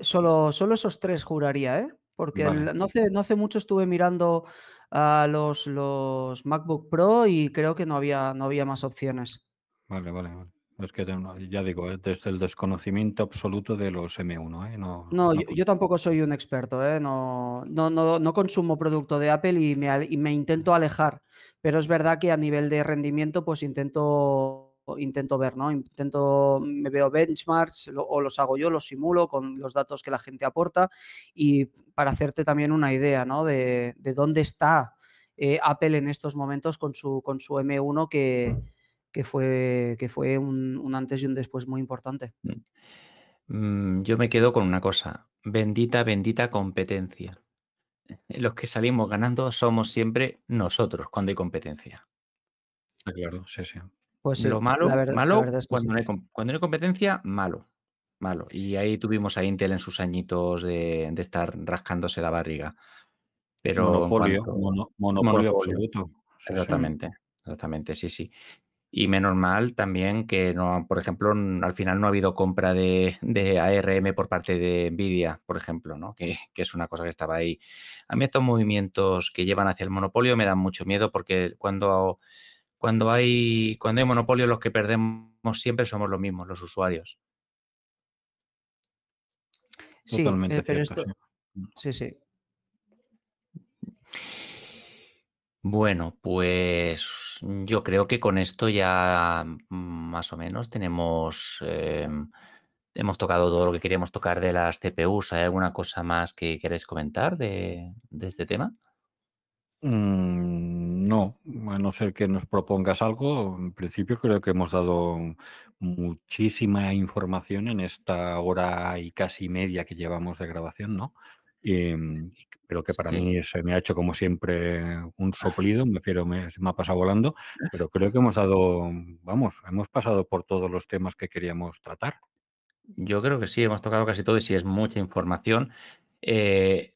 Solo, solo esos tres juraría, ¿eh? Porque no, hace, no hace mucho estuve mirando a los, los MacBook Pro y creo que no había, no había más opciones. Vale, vale, vale. Es que ya digo, eh, desde el desconocimiento absoluto de los M1. ¿eh? No, yo, tampoco soy un experto, ¿eh? no, no, no, consumo producto de Apple y me, y me intento alejar pero es verdad que a nivel de rendimiento pues intento, intento ver, ¿no? Intento, me veo benchmarks o los hago yo, los simulo con los datos que la gente aporta y para hacerte también una idea, ¿no? De, dónde está eh, Apple en estos momentos con su, con su M1 que, fue, que fue un, antes y un después muy importante. Mm. Mm, yo me quedo con una cosa, bendita, bendita competencia los que salimos ganando somos siempre nosotros cuando hay competencia. Ah, claro, sí, sí. Pues lo malo, malo cuando, no hay, competencia, malo. Malo. Y ahí tuvimos a Intel en sus añitos de, estar rascándose la barriga. Pero monopolio, monopolio, absoluto. Exactamente, exactamente, sí, sí. Y menos mal también que, no, por ejemplo, al final no ha habido compra de, de ARM por parte de Nvidia, por ejemplo, ¿no? que, es una cosa que estaba ahí. A mí estos movimientos que llevan hacia el monopolio me dan mucho miedo porque cuando, cuando, hay, cuando hay monopolio los que perdemos siempre somos los mismos, los usuarios. Sí, eh, sí, sí. Bueno, pues pues, mm, yo creo que con esto ya mm, más o menos tenemos, em, hemos tocado todo lo que queríamos tocar de las CPUs. ¿Hay alguna cosa más que queréis comentar de, este tema? Mm, no, a no ser que nos propongas algo, en principio creo que hemos dado muchísima información en esta hora y casi media que llevamos de grabación, ¿no? Y em, creo que para mí se me ha hecho como siempre un ah. soplido, me refiero, me, se me ha pasado volando, pero creo que hemos dado, vamos, hemos pasado por todos los temas que queríamos tratar. Yo creo que sí, hemos tocado casi todo y si es mucha información. Eh,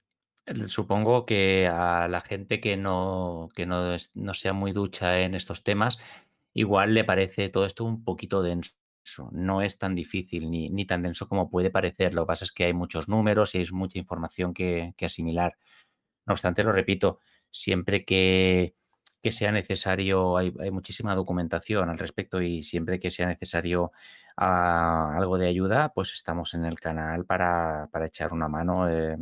supongo que a la gente que no, que no, no sea muy ducha en estos temas, igual le parece todo esto un poquito denso no es tan difícil ni, ni, tan denso como puede parecer. Lo que pasa es que hay muchos números y es mucha información que, asimilar. No obstante, lo repito, siempre que, sea necesario, hay, muchísima documentación al respecto y siempre que sea necesario ah, algo de ayuda, pues estamos en el canal para, echar una mano eh,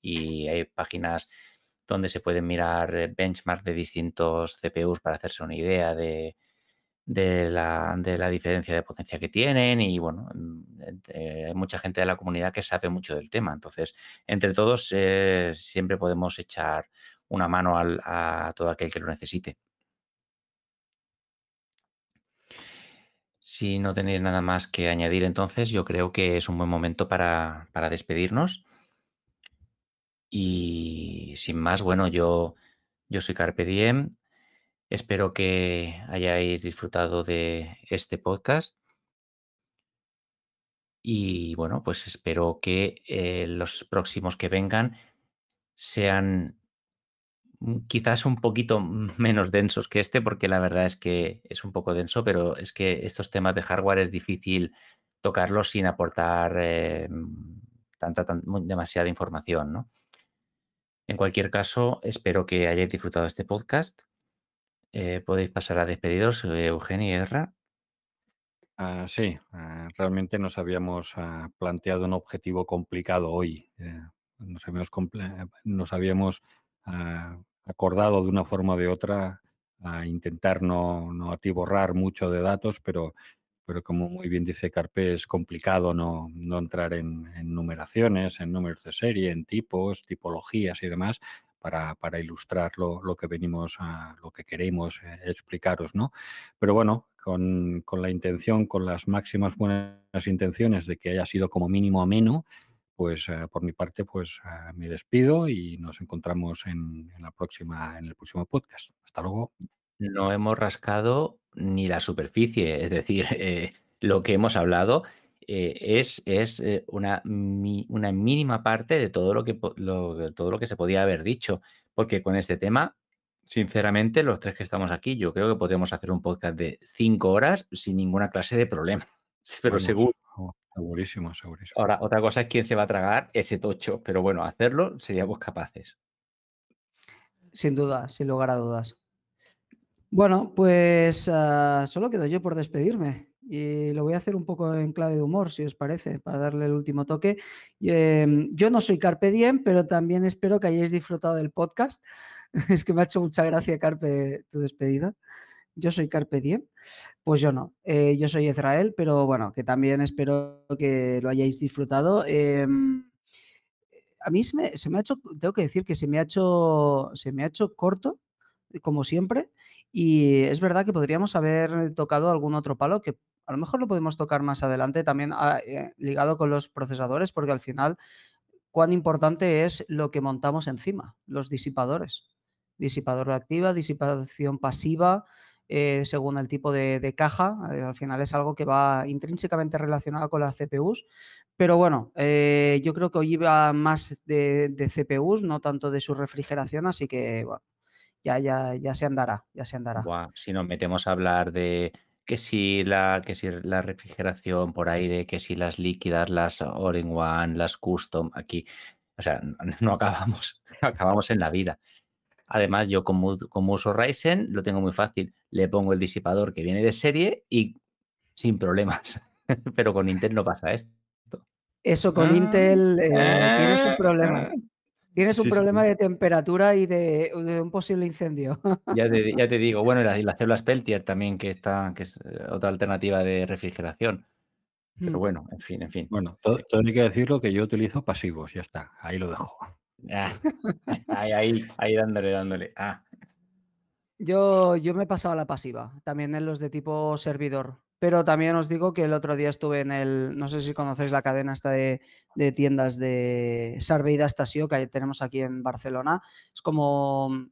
y hay páginas donde se pueden mirar eh, benchmarks de distintos CPUs para hacerse una idea de, de la, diferencia de potencia que tienen y bueno, eh, hay mucha gente de la comunidad que sabe mucho del tema. Entonces, entre todos eh, siempre podemos echar una mano a todo aquel que lo necesite. Si no tenéis nada más que añadir, entonces yo creo que es un buen momento para, para despedirnos. Y sin más, bueno, yo, yo soy Carpe Diem Espero que hayáis disfrutado de este podcast. Y bueno, pues espero que eh, los próximos que vengan sean quizás un poquito menos densos que este, porque la verdad es que es un poco denso, pero es que estos temas de hardware es difícil tocarlos sin aportar eh, tanta, demasiada información. ¿no? En cualquier caso, espero que hayáis disfrutado este podcast eh, podéis pasar a despedidos, Eugenio y Erra. Ah, sí, ah, realmente nos habíamos ah, planteado un objetivo complicado hoy. Eh, nos habíamos, acordado de una forma o de otra a intentar no, no atiborrar mucho de datos, pero, pero como muy bien dice Carpe, es complicado no, no entrar en numeraciones, en números de serie, en tipos, tipologías y demás para, para ilustrar lo, que venimos a, lo que queremos eh, explicaros, ¿no? Pero bueno, con, la intención, con las máximas buenas intenciones de que haya sido como mínimo ameno, pues eh, por mi parte, pues eh, me despido y nos encontramos en, la próxima, en el próximo podcast. Hasta luego. No hemos rascado ni la superficie, es decir, lo que hemos hablado eh, es, eh, una, una, mínima parte de todo lo, que, todo lo que se podía haber dicho, porque con este tema, sinceramente, los tres que estamos aquí, yo creo que podemos hacer un podcast de cinco horas sin ninguna clase de problema, pero seguro. Segurísimo, segurísimo. Ahora, otra cosa es quién se va a tragar ese tocho, pero bueno, hacerlo seríamos capaces. Sin duda, sin lugar a dudas. Bueno, pues ah, solo quedo yo por despedirme. Y lo voy a hacer un poco en clave de humor, si os parece, para darle el último toque. Em, yo no soy Carpe Diem, pero también espero que hayáis disfrutado del podcast. es que me ha hecho mucha gracia, Carpe, tu despedida. Yo soy Carpe Diem. Pues yo no. Eh, yo soy Israel, pero bueno, que también espero que lo hayáis disfrutado. Em, a mí se me, se me ha hecho, tengo que decir que se me ha hecho, se me ha hecho corto como siempre. Y es verdad que podríamos haber tocado algún otro palo que a lo mejor lo podemos tocar más adelante también ah, eh, ligado con los procesadores, porque al final, cuán importante es lo que montamos encima, los disipadores. Disipador activa, disipación pasiva, eh, según el tipo de, caja. Eh, al final es algo que va intrínsecamente relacionado con las CPUs. Pero bueno, yo creo que hoy iba más de, CPUs, no tanto de su refrigeración, así que ya, ya, ya se andará, ya se andará. si nos metemos a hablar de que si la, que si la refrigeración por aire, que si las líquidas, las all-in-one, las custom, aquí, o sea, no acabamos, acabamos en la vida. Además, yo como, como, uso Ryzen lo tengo muy fácil. Le pongo el disipador que viene de serie y sin problemas. Pero con Intel no pasa esto. Eso con ah, Intel eh, tiene eh, tienes un ah, problema. Tienes un problema de temperatura y de, un posible incendio. Ya te, digo, bueno, y las, células Peltier también, que, que es eh, otra alternativa de refrigeración. Pero mm. bueno, en fin, en fin. Bueno, todo, tiene que decirlo que yo utilizo pasivos, ya está, ahí lo dejo. Ah, ahí, dándole, dándole. Ah. Yo, yo me he pasado a la pasiva, también en los de tipo servidor. Pero también os digo que el otro día estuve en el, no sé si conocéis la cadena esta de, tiendas de Sarveida Estasio que tenemos aquí en Barcelona. Es como, mm,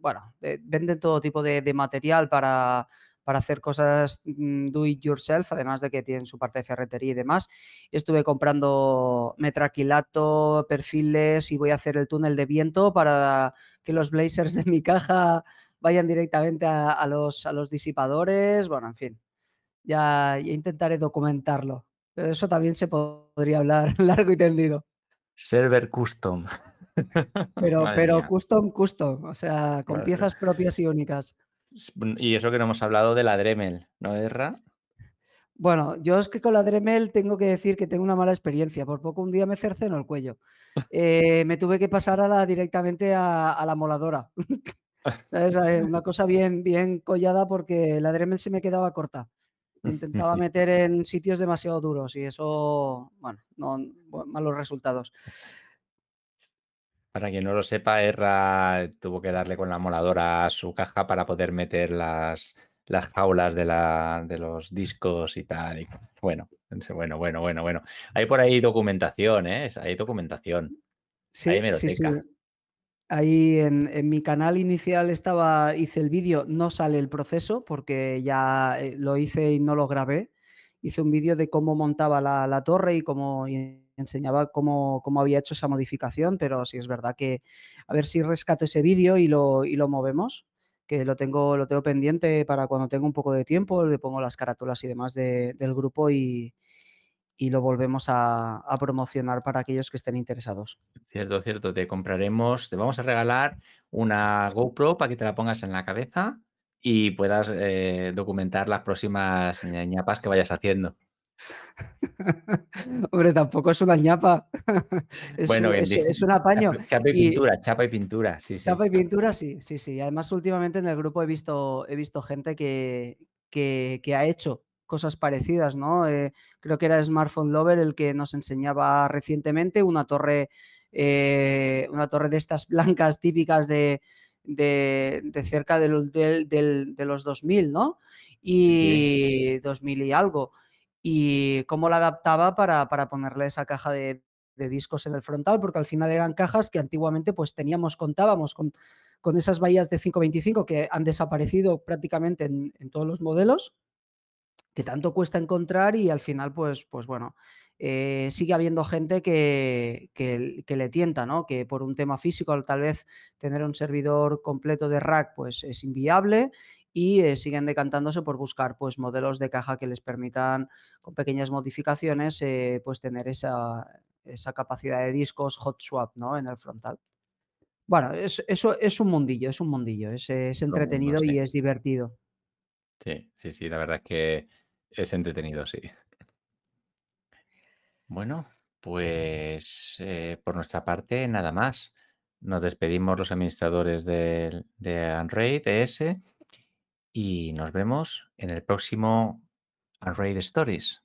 bueno, eh, venden todo tipo de, material para, hacer cosas mm, do it yourself, además de que tienen su parte de ferretería y demás. Estuve comprando metraquilato, perfiles y voy a hacer el túnel de viento para que los blazers de mi caja vayan directamente a los, a los disipadores. Bueno, en fin, ya, intentaré documentarlo. Pero eso también se podría hablar largo y tendido. Server custom. Pero, custom, custom, o sea, con piezas propias y únicas. Y eso que no hemos hablado de la Dremel, ¿no, Erra? Bueno, yo es que con la Dremel tengo que decir que tengo una mala experiencia. Por poco un día me cerceno el cuello. Eh, me tuve que pasar a la, directamente a, la moladora. ¿Sabes? Eh, una cosa bien, bien collada porque la Dremel se me quedaba corta intentaba meter en sitios demasiado duros y eso, bueno, no, malos resultados. Para quien no lo sepa, Erra tuvo que darle con la moladora a su caja para poder meter las, las jaulas de, la, de los discos y tal. Y bueno, bueno, bueno, bueno, bueno. Hay por ahí documentación, ¿eh? Hay documentación. Sí, Hay sí, Ahí en, mi canal inicial estaba, hice el vídeo, no sale el proceso porque ya eh, lo hice y no lo grabé. Hice un vídeo de cómo montaba la, torre y cómo enseñaba cómo, había hecho esa modificación, pero sí es verdad que a ver si rescato ese vídeo y lo, y lo movemos, que lo tengo, lo tengo pendiente para cuando tenga un poco de tiempo, le pongo las carátulas y demás del grupo y, y lo volvemos a, promocionar para aquellos que estén interesados. Cierto, cierto. Te compraremos, te vamos a regalar una GoPro para que te la pongas en la cabeza y puedas eh, documentar las próximas ñapas que vayas haciendo. Hombre, tampoco es una ñapa. es, bueno, es, un apaño. Chapa y, pintura, chapa y pintura, sí, Chapa y pintura, sí, sí, sí. Además, últimamente en el grupo he visto, he visto gente que, que ha hecho cosas parecidas, ¿no? Eh, creo que era Smartphone Lover el que nos enseñaba recientemente una torre, eh, una torre de estas blancas típicas de, de, cerca del, de los 2000, ¿no? Y 2000 y algo. Y cómo la adaptaba para, para ponerle esa caja de, discos en el frontal, porque al final eran cajas que antiguamente pues teníamos, contábamos con, esas bahías de 525 que han desaparecido prácticamente en, en todos los modelos que tanto cuesta encontrar y al final, pues, pues bueno, eh, sigue habiendo gente que, le tienta, ¿no? Que por un tema físico, tal vez tener un servidor completo de rack, pues es inviable y eh, siguen decantándose por buscar pues modelos de caja que les permitan con pequeñas modificaciones eh, pues tener esa, capacidad de discos hot swap ¿no? en el frontal. Bueno, es, eso es un mundillo, es un mundillo, es, entretenido y es divertido. Sí, sí, sí, la verdad es que es entretenido, sí. Bueno, pues eh, por nuestra parte, nada más. Nos despedimos los administradores de, de Unraid e y nos vemos en el próximo Unraid Stories.